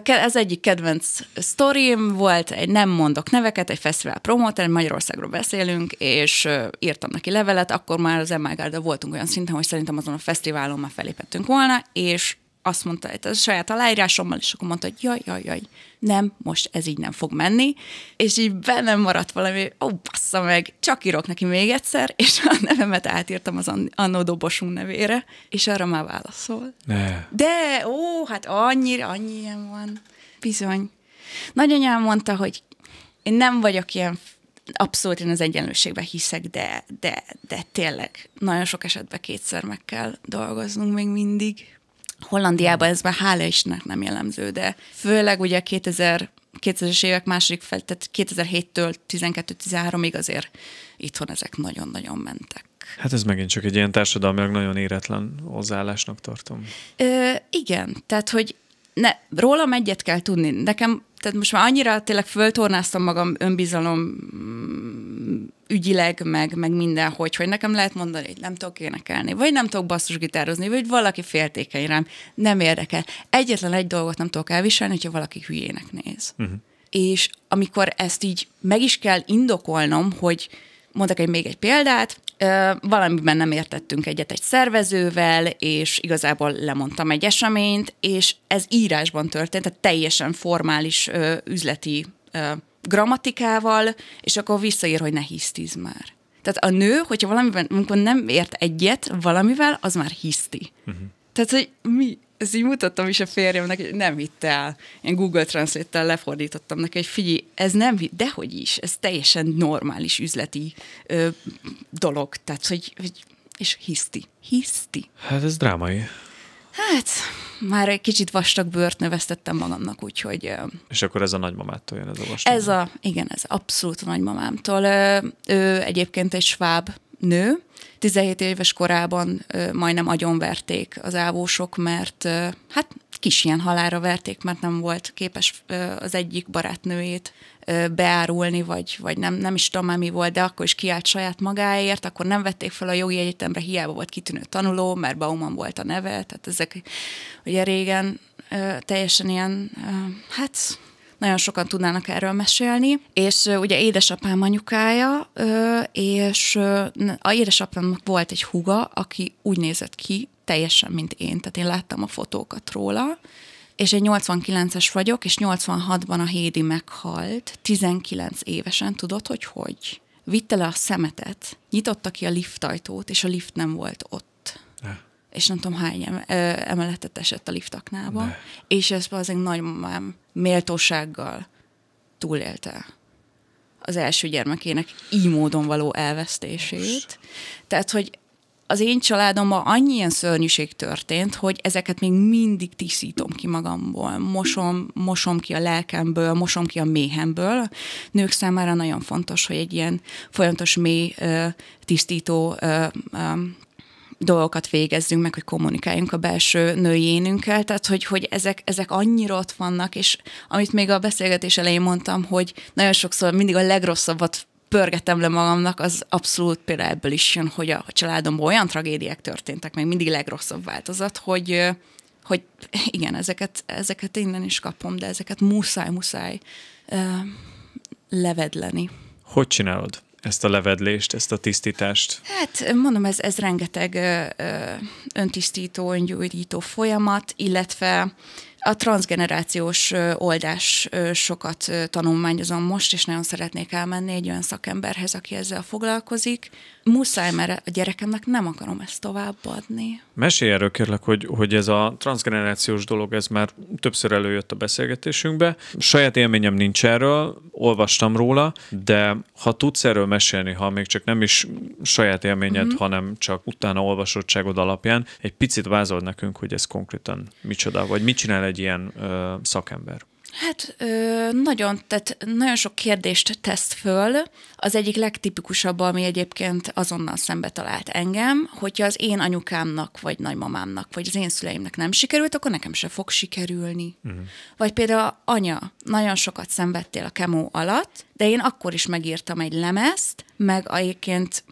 Ez egyik kedvenc sztorim volt, egy nem mondok neveket, egy fesztivál promóter, Magyarországról beszélünk, és írtam neki levelet, akkor már az Emma voltunk olyan szinten, hogy szerintem azon a fesztiválon már felépettünk volna, és azt mondta, hogy hát a saját aláírásommal, és akkor mondta, hogy jaj, jaj, jaj, nem, most ez így nem fog menni, és így bennem maradt valami, ó, oh, bassza meg, csak írok neki még egyszer, és a nevemet átírtam az Annó Dobosunk nevére, és arra már válaszol. Ne. De, ó, hát annyira, annyi ilyen van. Bizony. Nagyanyám mondta, hogy én nem vagyok ilyen abszolút én az egyenlőségbe hiszek, de, de, de tényleg nagyon sok esetben kétszer meg kell dolgoznunk még mindig. Hollandiában ez már hála Istennek nem jellemző, de főleg ugye 2000 2000-es évek második fel, tehát 2007-től 12-13-ig azért itthon ezek nagyon-nagyon mentek. Hát ez megint csak egy ilyen társadalmilag nagyon éretlen hozzáállásnak tartom. Ö, igen, tehát hogy ne, rólam egyet kell tudni. Nekem tehát most már annyira tényleg föltornáztam magam önbizalom mm, ügyileg, meg, meg hogy, hogy nekem lehet mondani, hogy nem tudok énekelni, vagy nem tudok basszusgitározni, vagy valaki féltékeny rám, nem érdekel. Egyetlen egy dolgot nem tudok elviselni, hogyha valaki hülyének néz. Uh-huh. És amikor ezt így meg is kell indokolnom, hogy mondok egy még egy példát, valamiben nem értettünk egyet egy szervezővel, és igazából lemondtam egy eseményt, és ez írásban történt, tehát teljesen formális üzleti grammatikával, és akkor visszaír, hogy ne hisztiz már. Tehát a nő, hogyha valamiben, amikor nem ért egyet valamivel, az már hiszti. Uh-huh. Tehát, hogy mi, ezt így mutattam is a férjemnek, hogy nem hitt el. Én Google Translate-tel lefordítottam neki, hogy figyelj, ez nem, dehogy is, ez teljesen normális üzleti ö, dolog. Tehát, hogy, hogy és hiszti. Hiszti. Hát ez drámai. Hát, már egy kicsit vastag bőrt növesztettem magamnak, úgyhogy... És akkor ez a nagymamától jön ez a vastag? Ez a, igen, ez abszolút a nagymamámtól. Ő egyébként egy sváb nő. 17 éves korában majdnem agyonverték az ávósok, mert hát kis ilyen halára verték, mert nem volt képes az egyik barátnőjét beárulni, vagy, vagy nem, nem is tudom már mi volt, de akkor is kiállt saját magáért, akkor nem vették fel a jogi egyetemre, hiába volt kitűnő tanuló, mert Bauman volt a neve, tehát ezek ugye régen teljesen ilyen, hát nagyon sokan tudnának erről mesélni, és ugye édesapám anyukája, és a édesapámnak volt egy huga, aki úgy nézett ki, teljesen, mint én, tehát én láttam a fotókat róla, és egy 89-es vagyok, és 86-ban a Hédi meghalt, 19 évesen, tudod, hogy hogy? Vitte le a szemetet, nyitotta ki a liftajtót, és a lift nem volt ott és nem tudom hány emeletet esett a liftaknába, ne. és ezt az nagymamám méltósággal túlélte az első gyermekének így módon való elvesztését. Most. Tehát, hogy az én családomban annyi ilyen szörnyűség történt, hogy ezeket még mindig tisztítom ki magamból. Mosom, mosom ki a lelkemből, mosom ki a méhemből. Nők számára nagyon fontos, hogy egy ilyen folyamatos mély tisztító dolgokat végezzünk meg, hogy kommunikáljunk a belső női énünkkel, tehát hogy, hogy ezek, ezek annyira ott vannak, és amit még a beszélgetés elején mondtam, hogy nagyon sokszor mindig a legrosszabbat pörgetem le magamnak, az abszolút például ebből is jön, hogy a, a családomban olyan tragédiák történtek, meg mindig legrosszabb változat, hogy, hogy igen, ezeket, ezeket innen is kapom, de ezeket muszáj, muszáj uh, levedleni. Hogy csinálod? ezt a levedlést, ezt a tisztítást? Hát mondom, ez, ez rengeteg öntisztító, öngyújtító folyamat, illetve a transgenerációs oldás sokat tanulmányozom most, és nagyon szeretnék elmenni egy olyan szakemberhez, aki ezzel foglalkozik. Muszáj, mert a gyerekemnek nem akarom ezt továbbadni. Mesélj erről kérlek, hogy, hogy ez a transgenerációs dolog, ez már többször előjött a beszélgetésünkbe. Saját élményem nincs erről, olvastam róla, de ha tudsz erről mesélni, ha még csak nem is saját élményed, mm-hmm. hanem csak utána olvasottságod alapján, egy picit vázol nekünk, hogy ez konkrétan micsoda, vagy mit csinál egy egy ilyen ö, szakember? Hát ö, nagyon, tehát nagyon sok kérdést teszt föl. Az egyik legtipikusabb, ami egyébként azonnal szembe talált engem, hogyha az én anyukámnak, vagy nagymamámnak, vagy az én szüleimnek nem sikerült, akkor nekem se fog sikerülni. Uh-huh. Vagy például anya, nagyon sokat szenvedtél a kemó alatt, de én akkor is megírtam egy lemezt, meg egyébként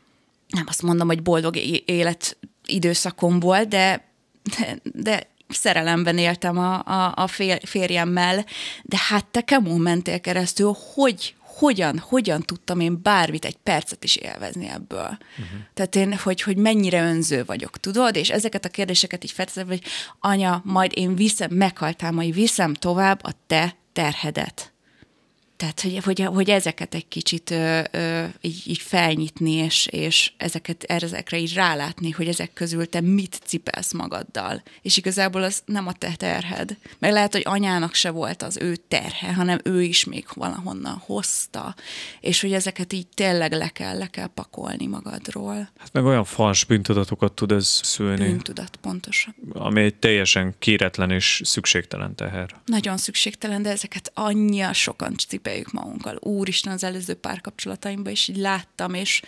nem azt mondom, hogy boldog élet időszakom volt, de, de, de szerelemben éltem a, a, a férjemmel, de hát te kemó mentél keresztül, hogy, hogyan, hogyan tudtam én bármit, egy percet is élvezni ebből. Uh-huh. Tehát én, hogy, hogy mennyire önző vagyok, tudod? És ezeket a kérdéseket így feltettem, hogy anya, majd én viszem, meghaltál, majd viszem tovább a te terhedet. Tehát, hogy, hogy, hogy ezeket egy kicsit ö, ö, így, így felnyitni, és, és ezeket ezekre így rálátni, hogy ezek közül te mit cipelsz magaddal. És igazából az nem a te terhed. Meg lehet, hogy anyának se volt az ő terhe, hanem ő is még valahonnan hozta. És hogy ezeket így tényleg le kell, le kell pakolni magadról. Hát meg olyan fals bűntudatokat tud ez szülni. Bűntudat, pontosan. Ami egy teljesen kéretlen és szükségtelen teher. Nagyon szükségtelen, de ezeket annyira sokan cipelsz cipéljük magunkkal. Úristen, az előző párkapcsolataimban is így láttam, és,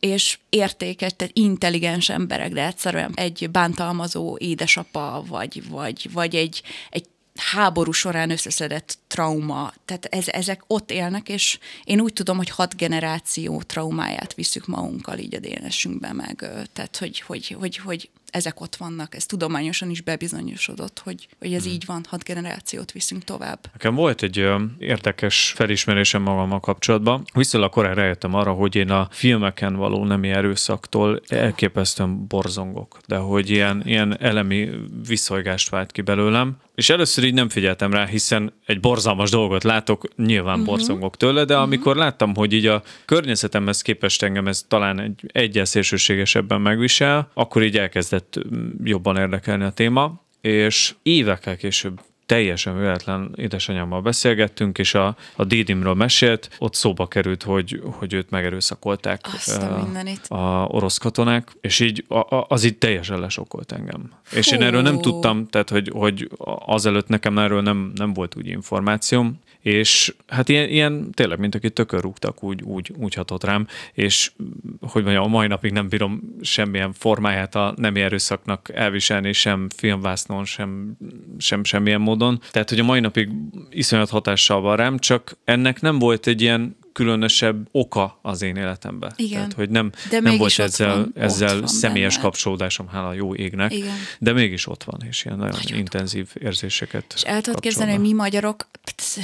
és értékes, tehát intelligens emberek, de egyszerűen egy bántalmazó édesapa, vagy, vagy, vagy egy, egy háború során összeszedett trauma. Tehát ez, ezek ott élnek, és én úgy tudom, hogy hat generáció traumáját viszük magunkkal így a dns meg. Tehát, hogy, hogy, hogy, hogy ezek ott vannak, ez tudományosan is bebizonyosodott, hogy, hogy ez hmm. így van, hat generációt viszünk tovább. Nekem volt egy ö, érdekes felismerésem magammal kapcsolatban. Viszonylag korán rájöttem arra, hogy én a filmeken való nemi erőszaktól elképesztően borzongok, de hogy ilyen, ilyen elemi viszolgást vált ki belőlem. És először így nem figyeltem rá, hiszen egy borzalmas dolgot látok, nyilván uh-huh. borzongok tőle, de uh-huh. amikor láttam, hogy így a környezetemhez képest engem ez talán egy egyes szélsőségesebben megvisel, akkor így elkezdett elkezdett mm, jobban érdekelni a téma, és évekkel később teljesen véletlen édesanyámmal beszélgettünk, és a, a Didimről mesélt, ott szóba került, hogy, hogy őt megerőszakolták Azt a, a, a orosz katonák, és így a, a, az így teljesen lesokolt engem. Fú. És én erről nem tudtam, tehát hogy, hogy azelőtt nekem erről nem, nem volt úgy információm, és hát ilyen, ilyen tényleg, mint aki tökör rúgtak, úgy, úgy, úgy hatott rám, és hogy mondjam, a mai napig nem bírom semmilyen formáját a nemi erőszaknak elviselni, sem filmvásznon, sem, sem semmilyen módon. Tehát, hogy a mai napig iszonyat hatással van rám, csak ennek nem volt egy ilyen különösebb oka az én életemben. Igen. Tehát, hogy nem, de nem volt ezzel, van, ezzel van személyes benne. kapcsolódásom, hála jó égnek, Igen. de mégis ott van, és ilyen nagyon, nagyon intenzív van. érzéseket És el tudod képzelni, hogy mi magyarok,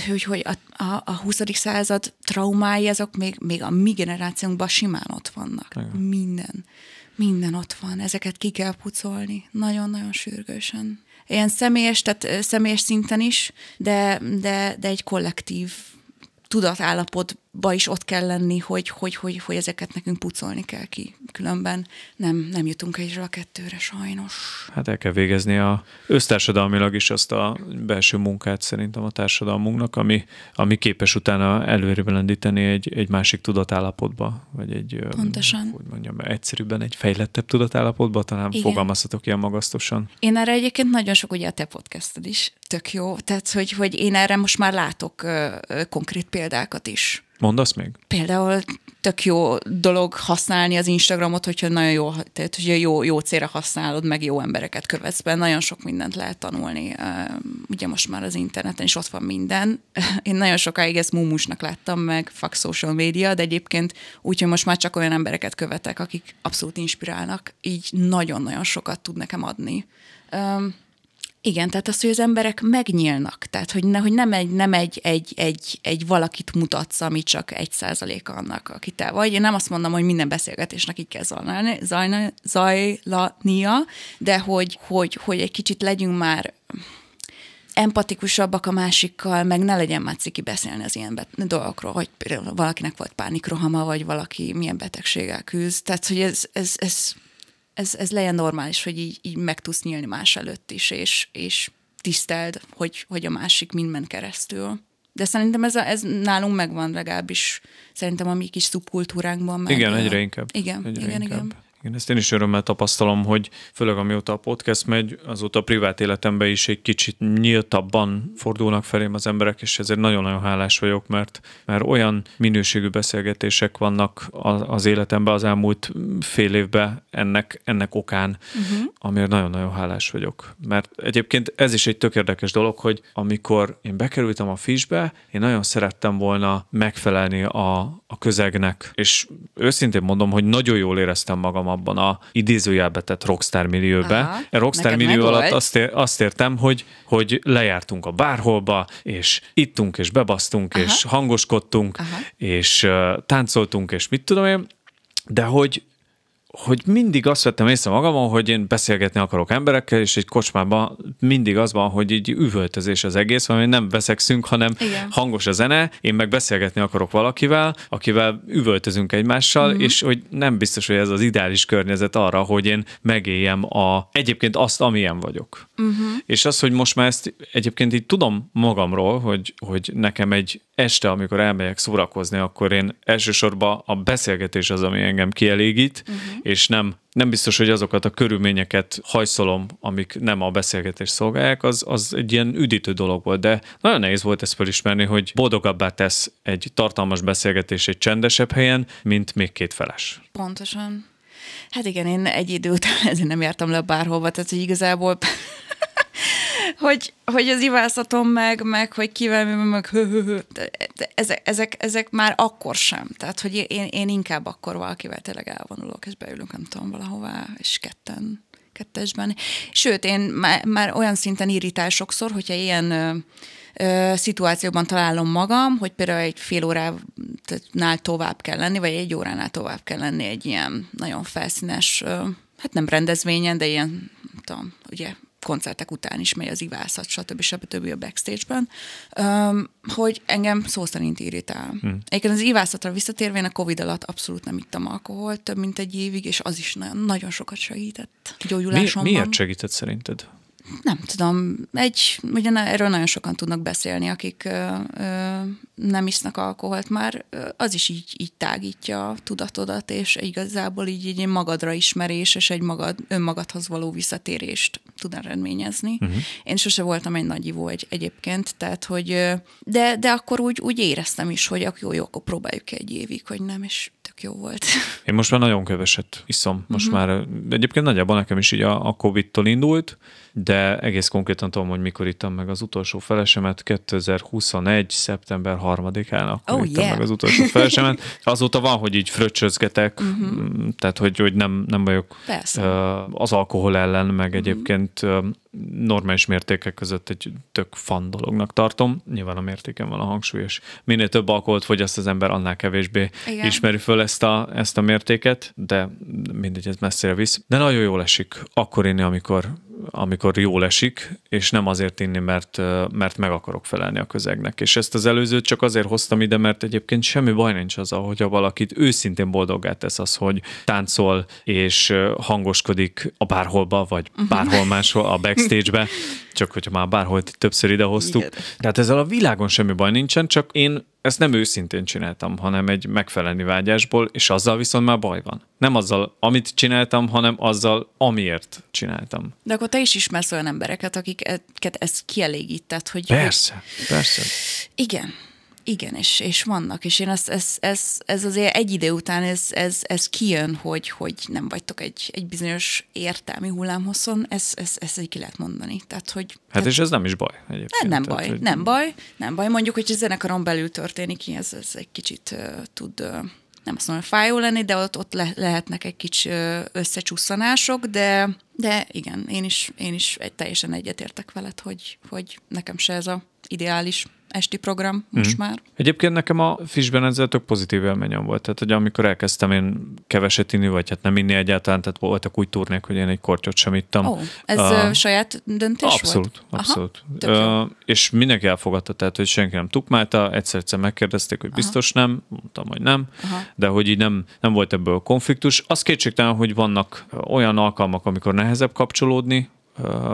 hogy, hogy a, a, a 20. század traumái, azok még, még a mi generációnkban simán ott vannak. Igen. Minden. Minden ott van. Ezeket ki kell pucolni. Nagyon-nagyon sürgősen. Ilyen személyes, tehát személyes szinten is, de, de, de egy kollektív tudatállapot ba is ott kell lenni, hogy, hogy, hogy, hogy ezeket nekünk pucolni kell ki. Különben nem, nem jutunk egyről a kettőre sajnos. Hát el kell végezni a össztársadalmilag is azt a belső munkát szerintem a társadalmunknak, ami, ami képes utána előrébb lendíteni egy, egy másik tudatállapotba, vagy egy, Pontosan. hogy mondjam, egyszerűbben egy fejlettebb tudatállapotba, talán Igen. fogalmazhatok ilyen magasztosan. Én erre egyébként nagyon sok, ugye a te podcastod is tök jó, tehát hogy, hogy én erre most már látok ö, ö, konkrét példákat is Mondasz még? Például tök jó dolog használni az Instagramot, hogyha nagyon jó, tehát, hogyha jó, jó célra használod, meg jó embereket követsz be, nagyon sok mindent lehet tanulni. Ugye most már az interneten is ott van minden. Én nagyon sokáig ezt mumusnak láttam meg, fuck social media, de egyébként hogy most már csak olyan embereket követek, akik abszolút inspirálnak, így nagyon-nagyon sokat tud nekem adni. Igen, tehát az, hogy az emberek megnyílnak, tehát hogy, ne, hogy nem, egy, nem egy, egy, egy, egy valakit mutatsz, ami csak egy százaléka annak, aki te vagy. Én nem azt mondom, hogy minden beszélgetésnek így kell zajlani, zajlani, zajlania, de hogy, hogy, hogy egy kicsit legyünk már empatikusabbak a másikkal, meg ne legyen már ciki beszélni az ilyen bet- dolgokról, hogy valakinek volt pánikrohama, vagy valaki milyen betegséggel küzd. Tehát, hogy ez, ez, ez ez, ez legyen normális, hogy így, így meg tudsz nyílni más előtt is, és, és tiszteld, hogy, hogy a másik mindent keresztül. De szerintem ez, a, ez nálunk megvan legalábbis, szerintem a mi kis szubkultúránkban. igen, egyre inkább. Igen, egyre igen, inkább. igen. Igen, ezt én is örömmel tapasztalom, hogy főleg amióta a podcast megy, azóta a privát életemben is egy kicsit nyíltabban fordulnak felém az emberek, és ezért nagyon-nagyon hálás vagyok, mert, mert olyan minőségű beszélgetések vannak az életemben az elmúlt fél évben ennek, ennek okán, uh-huh. amiért nagyon-nagyon hálás vagyok. Mert egyébként ez is egy tök érdekes dolog, hogy amikor én bekerültem a fishbe, én nagyon szerettem volna megfelelni a, a közegnek. És őszintén mondom, hogy nagyon jól éreztem magam abban a idézőjelbe tett rockstar millióbe. a rockstar millió alatt azt, ér, azt értem, hogy, hogy lejártunk a bárholba, és ittunk, és bebasztunk, Aha. és hangoskodtunk, Aha. és uh, táncoltunk, és mit tudom én, de hogy hogy mindig azt vettem észre magamon, hogy én beszélgetni akarok emberekkel, és egy kocsmában mindig az van, hogy így üvöltözés az egész, mert nem veszekszünk, hanem Igen. hangos a zene, én meg beszélgetni akarok valakivel, akivel üvöltözünk egymással, mm-hmm. és hogy nem biztos, hogy ez az ideális környezet arra, hogy én megéljem a, egyébként azt, amilyen vagyok. Mm-hmm. És az, hogy most már ezt egyébként így tudom magamról, hogy, hogy nekem egy este, amikor elmegyek szórakozni, akkor én elsősorban a beszélgetés az, ami engem kielégít, mm-hmm és nem, nem biztos, hogy azokat a körülményeket hajszolom, amik nem a beszélgetés szolgálják, az, az egy ilyen üdítő dolog volt, de nagyon nehéz volt ezt felismerni, hogy boldogabbá tesz egy tartalmas beszélgetés egy csendesebb helyen, mint még két feles. Pontosan. Hát igen, én egy idő után ezért nem jártam le bárhova, tehát hogy igazából hogy, hogy az ivászatom meg, meg hogy kivel, meg hő, hő, hő. Ezek, ezek, ezek már akkor sem. Tehát, hogy én, én inkább akkor valakivel tényleg elvonulok, és beülünk, nem tudom, valahová, és ketten kettesben. Sőt, én már, már olyan szinten irritál sokszor, hogyha ilyen ö, ö, szituációban találom magam, hogy például egy fél óránál tovább kell lenni, vagy egy óránál tovább kell lenni egy ilyen nagyon felszínes, ö, hát nem rendezvényen, de ilyen, nem tudom, ugye koncertek után is megy az ivászat, stb. stb. stb. a backstage-ben, hogy engem szó szerint irítál. Hmm. Egyébként az ivászatra visszatérve, én a Covid alatt abszolút nem ittam alkoholt, több mint egy évig, és az is nagyon, nagyon sokat segített gyógyulásomban. Mi, miért segített szerinted? nem tudom, egy, ugye erről nagyon sokan tudnak beszélni, akik ö, ö, nem isznak alkoholt már, az is így, így tágítja a tudatodat, és igazából így, így egy magadra ismerés, és egy magad, önmagadhoz való visszatérést tud eredményezni. Uh-huh. Én sose voltam egy nagy ivó egy, egyébként, tehát hogy, de, de akkor úgy, úgy éreztem is, hogy jó, jó, akkor próbáljuk egy évig, hogy nem, és tök jó volt. Én most már nagyon keveset iszom, most uh-huh. már, egyébként nagyjából nekem is így a, a Covid-tól indult, de egész konkrétan tudom, hogy mikor ittam meg az utolsó felesemet, 2021. szeptember 3-án akkor oh, ittam yeah. meg az utolsó felesemet. Azóta van, hogy így fröccsözgetek, uh-huh. tehát hogy, hogy nem, nem vagyok Persze. az alkohol ellen, meg mhm. egyébként uh-huh. normális mértékek között egy tök fan dolognak tartom. Nyilván a mértéken van a hangsúly, és minél több alkoholt fogyaszt az ember, annál kevésbé Igen. ismeri föl ezt a, ezt a mértéket, de mindegy, ez messzire visz. De nagyon jól esik akkor inni, amikor, amikor amikor jól esik, és nem azért inni, mert, mert meg akarok felelni a közegnek. És ezt az előzőt csak azért hoztam ide, mert egyébként semmi baj nincs az, hogyha valakit őszintén boldoggá tesz az, hogy táncol és hangoskodik a bárholba, vagy mhm. bárhol máshol a backstage-be, csak hogyha már bárhol többször idehoztuk. Tehát ezzel a világon semmi baj nincsen, csak én ezt nem őszintén csináltam, hanem egy megfelelni vágyásból, és azzal viszont már baj van. Nem azzal, amit csináltam, hanem azzal, amiért csináltam. De akkor te is ismersz olyan embereket, akiket ez kielégített, hogy... Persze, hogy... persze. Igen igen, és, és vannak, és én azt, ez, ez, ez azért egy idő után ez, ez, ez kijön, hogy, hogy nem vagytok egy, egy bizonyos értelmi hullámhosszon, ez, ez, ez ki lehet mondani. Tehát, hogy, hát tehát, és ez nem is baj egyébként. Nem, hát nem, tehát, baj, hogy... nem baj, nem baj. Mondjuk, hogy a zenekaron belül történik, ez, ez egy kicsit uh, tud uh, nem azt mondom, fájó lenni, de ott, ott le, lehetnek egy kicsi összecsúszanások, de, de igen, én is, én is egy, teljesen egyetértek veled, hogy, hogy nekem se ez a ideális esti program mhm. most mm. már. Egyébként nekem a Fishben ezzel tök pozitív élményem volt. Tehát, hogy amikor elkezdtem én keveset inni, vagy hát nem inni egyáltalán, tehát voltak úgy turnék, hogy én egy kortyot sem ittam. Ó, oh, ez uh, saját döntés abszolút, volt? Abszolút, abszolút. Uh, és mindenki elfogadta, tehát, hogy senki nem tukmálta, egyszer-egyszer megkérdezték, hogy Aha. biztos nem, mondtam, hogy nem, Aha. de hogy így nem, nem volt ebből konfliktus. Az kétségtelen, hogy vannak olyan alkalmak, amikor nehezebb kapcsolódni,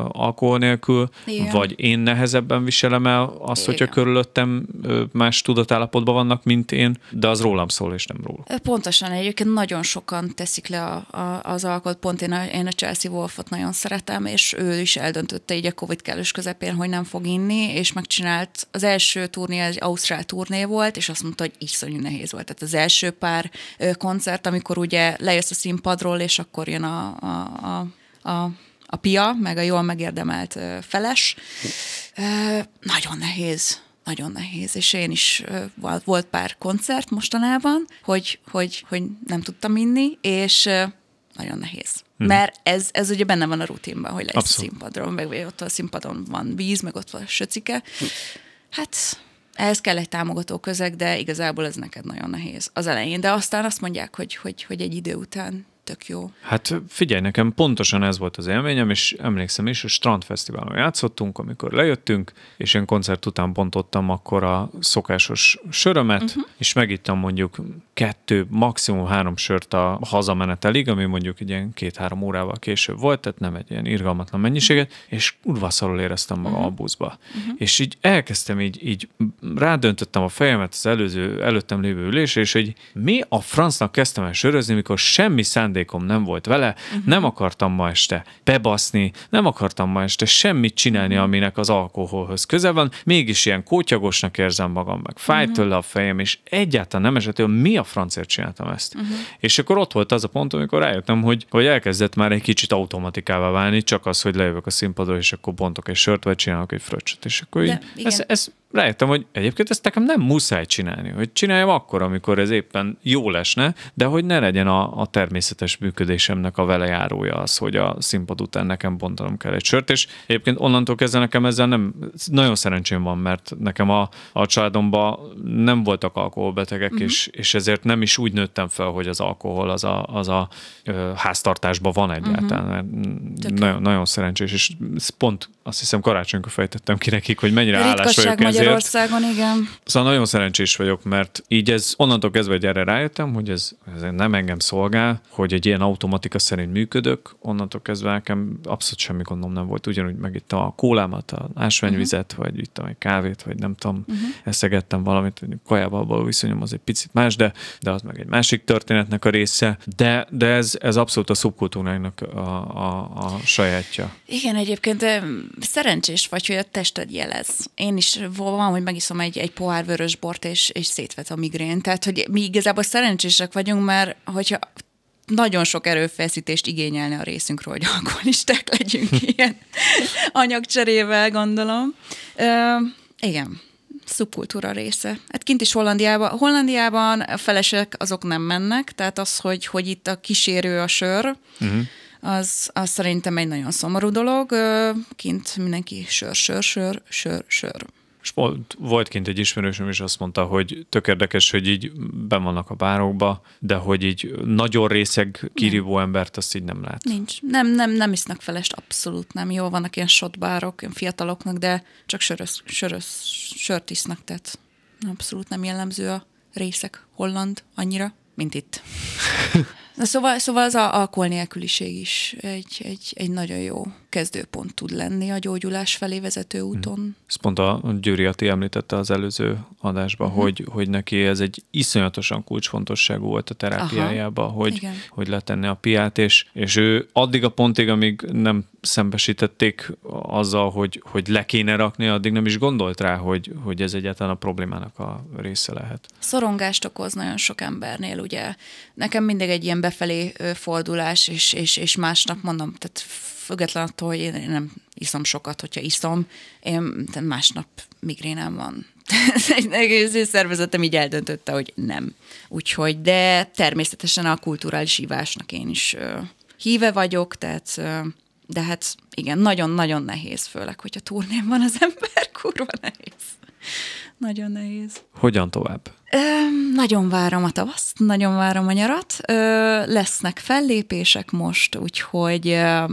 alkohol nélkül, Igen. vagy én nehezebben viselem el azt, Igen. hogyha körülöttem más tudatállapotban vannak, mint én, de az rólam szól, és nem róla. Pontosan, egyébként nagyon sokan teszik le a, a, az alkot pont én a, én a Chelsea Wolfot nagyon szeretem, és ő is eldöntötte így a Covid kellős közepén, hogy nem fog inni, és megcsinált, az első turné egy Ausztrál turné volt, és azt mondta, hogy iszonyú nehéz volt. Tehát az első pár koncert, amikor ugye lejössz a színpadról, és akkor jön a, a, a a a pia, meg a jól megérdemelt feles. Nagyon nehéz, nagyon nehéz, és én is volt, pár koncert mostanában, hogy, hogy, hogy nem tudtam inni, és nagyon nehéz. Hmm. Mert ez, ez ugye benne van a rutinban, hogy lesz Abszolút. színpadon, meg ott a színpadon van víz, meg ott van a söcike. Hm. Hát ehhez kell egy támogató közeg, de igazából ez neked nagyon nehéz az elején. De aztán azt mondják, hogy, hogy, hogy egy idő után tök jó. Hát figyelj, nekem pontosan ez volt az élményem, és emlékszem is, a Strand játszottunk, amikor lejöttünk, és én koncert után bontottam akkor a szokásos sörömet, uh-huh. és megittam mondjuk kettő, maximum három sört a hazamenetelig, ami mondjuk egy ilyen két-három órával később volt, tehát nem egy ilyen irgalmatlan mennyiséget, és urvaszalul éreztem magam uh-huh. a buszba. Uh-huh. És így elkezdtem így, így rádöntöttem a fejemet az előző, előttem lévő ülésre, és hogy mi a francnak kezdtem el sörözni, mikor semmi szándék szándékom nem volt vele, uh-huh. nem akartam ma este bebaszni, nem akartam ma este semmit csinálni, mhm. aminek az alkoholhoz köze van, mégis ilyen kótyagosnak érzem magam, meg fáj uh-huh. Mhm. tőle a fejem, és egyáltalán nem esett, hogy mi a francért csináltam ezt. Uh-huh. És akkor ott volt az a pont, amikor rájöttem, hogy, hogy elkezdett már egy kicsit automatikává válni, csak az, hogy lejövök a színpadra, és akkor bontok egy sört, vagy csinálok egy fröccsöt. És akkor De, így, igen. ez, ez rájöttem, hogy egyébként ezt nekem nem muszáj csinálni, hogy csináljam akkor, amikor ez éppen jó lesne, de hogy ne legyen a, a természetes működésemnek a velejárója az, hogy a színpad után nekem bontanom kell egy sört, és egyébként onnantól kezdve nekem ezzel nem, nagyon szerencsém van, mert nekem a, a családomban nem voltak alkoholbetegek, uh-huh. és, és ezért nem is úgy nőttem fel, hogy az alkohol az a, az a ö, háztartásban van mhm. egyáltalán. Uh-huh. Nagyon, nagyon szerencsés, és pont azt hiszem karácsonykor fejtettem ki nekik, hogy mennyire állás vagyok ezért. Magyarországon, igen. Szóval nagyon szerencsés vagyok, mert így ez onnantól kezdve, hogy erre rájöttem, hogy ez, ez nem engem szolgál, hogy egy ilyen automatika szerint működök, onnantól kezdve nekem abszolút semmi gondom nem volt. Ugyanúgy meg itt a kólámat, a ásványvizet, uh-huh. vagy itt a kávét, vagy nem tudom, uh-huh. eszegettem valamit, hogy kajával való viszonyom az egy picit más, de, de az meg egy másik történetnek a része. De, de ez, ez abszolút a szubkultúrának a, a, a sajátja. Igen, egyébként szerencsés vagy, hogy a tested jelez. Én is volt szóval van, hogy megiszom egy, egy pohár vörös bort, és, és szétvet a migrén. Tehát, hogy mi igazából szerencsések vagyunk, mert hogyha nagyon sok erőfeszítést igényelne a részünkről, hogy alkoholisták legyünk ilyen anyagcserével, gondolom. Ö, igen, szubkultúra része. Hát kint is Hollandiában, Hollandiában a felesek azok nem mennek, tehát az, hogy, hogy itt a kísérő a sör, uh-huh. az, az szerintem egy nagyon szomorú dolog. Kint mindenki sör, sör, sör, sör, sör. És volt, volt kint egy ismerősöm, és azt mondta, hogy tök érdekes, hogy így ben vannak a bárokba, de hogy így nagyon részeg, kirívó nem. embert azt így nem lát. Nincs. Nem, nem, nem isznak felest, abszolút nem. Jó, vannak ilyen shotbárok, ilyen fiataloknak, de csak sörös, sörös, sört isznak, tehát abszolút nem jellemző a részek holland annyira, mint itt. Na szóval, szóval az a alkohol nélküliség is egy, egy, egy nagyon jó kezdőpont tud lenni a gyógyulás felé vezető mhm. úton. Mm. Ezt pont a Győri Ati említette az előző adásban, mm. hogy, hogy neki ez egy iszonyatosan kulcsfontosságú volt a terápiájában, hogy, hogy letenni a piát, és, és ő addig a pontig, amíg nem szembesítették azzal, hogy, hogy le kéne rakni, addig nem is gondolt rá, hogy, hogy ez egyáltalán a problémának a része lehet. Szorongást okoz nagyon sok embernél, ugye. Nekem mindig egy ilyen befelé fordulás, és, és, és másnap mondom, tehát független attól, hogy én, nem iszom sokat, hogyha iszom, én másnap migrénem van. Egész szervezetem így eldöntötte, hogy nem. Úgyhogy, de természetesen a kulturális ivásnak én is híve vagyok, tehát de hát igen, nagyon-nagyon nehéz, főleg, hogyha turnén van az ember, kurva nehéz nagyon nehéz. Hogyan tovább? Ö, nagyon várom a tavaszt, nagyon várom a nyarat. Ö, lesznek fellépések most, úgyhogy ö,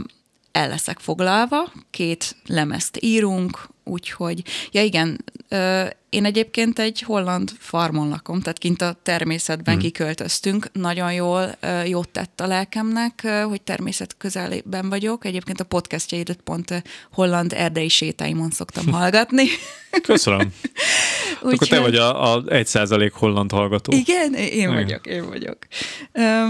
el leszek foglalva, két lemezt írunk, úgyhogy, ja igen, ö, én egyébként egy holland farmon lakom, tehát kint a természetben mm. kiköltöztünk, nagyon jól ö, jót tett a lelkemnek, ö, hogy természet közelében vagyok, egyébként a podcastjaidat pont holland erdei sétáimon szoktam hallgatni. Köszönöm. Úgy, Akkor te vagy a, a 1% holland hallgató. Igen, én vagyok, én vagyok. Ö,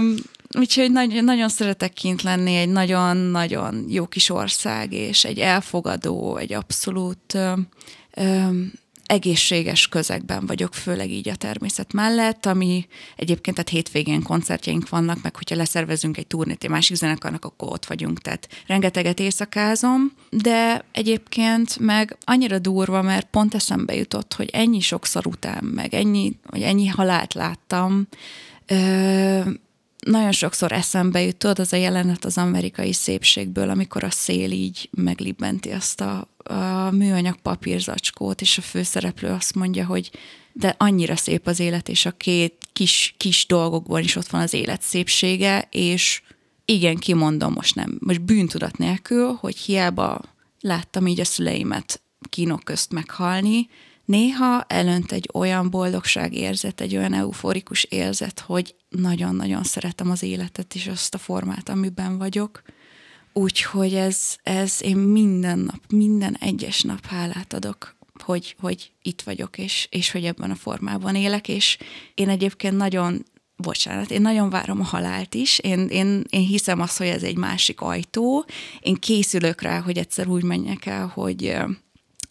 Úgyhogy nagyon, nagyon szeretek kint lenni, egy nagyon-nagyon jó kis ország, és egy elfogadó, egy abszolút ö, ö, egészséges közegben vagyok, főleg így a természet mellett, ami egyébként tehát hétvégén koncertjeink vannak, meg hogyha leszervezünk egy turnét egy másik zenekarnak, akkor ott vagyunk, tehát rengeteget éjszakázom, de egyébként meg annyira durva, mert pont eszembe jutott, hogy ennyi sokszor után, meg ennyi, hogy ennyi halált láttam, ö, nagyon sokszor eszembe jut, tudod, az a jelenet az amerikai szépségből, amikor a szél így meglibbenti azt a, a műanyag papírzacskót, és a főszereplő azt mondja, hogy de annyira szép az élet, és a két kis, kis dolgokban is ott van az élet szépsége, és igen, kimondom most nem, most bűntudat nélkül, hogy hiába láttam így a szüleimet kínok közt meghalni, néha elönt egy olyan boldogság érzet, egy olyan euforikus érzet, hogy nagyon-nagyon szeretem az életet és azt a formát, amiben vagyok. Úgyhogy ez, ez én minden nap, minden egyes nap hálát adok, hogy, hogy itt vagyok, és, és hogy ebben a formában élek, és én egyébként nagyon bocsánat, én nagyon várom a halált is, én, én, én hiszem azt, hogy ez egy másik ajtó, én készülök rá, hogy egyszer úgy menjek el, hogy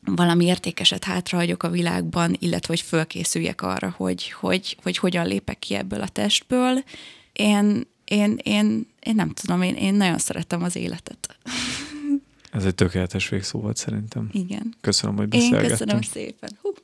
valami értékeset hátrahagyok a világban, illetve hogy fölkészüljek arra, hogy, hogy, hogy hogyan lépek ki ebből a testből. Én, én, én, én nem tudom, én, én nagyon szeretem az életet. Ez egy tökéletes végszó volt szerintem. Igen. Köszönöm, hogy beszélgettünk. Én köszönöm szépen. Hú.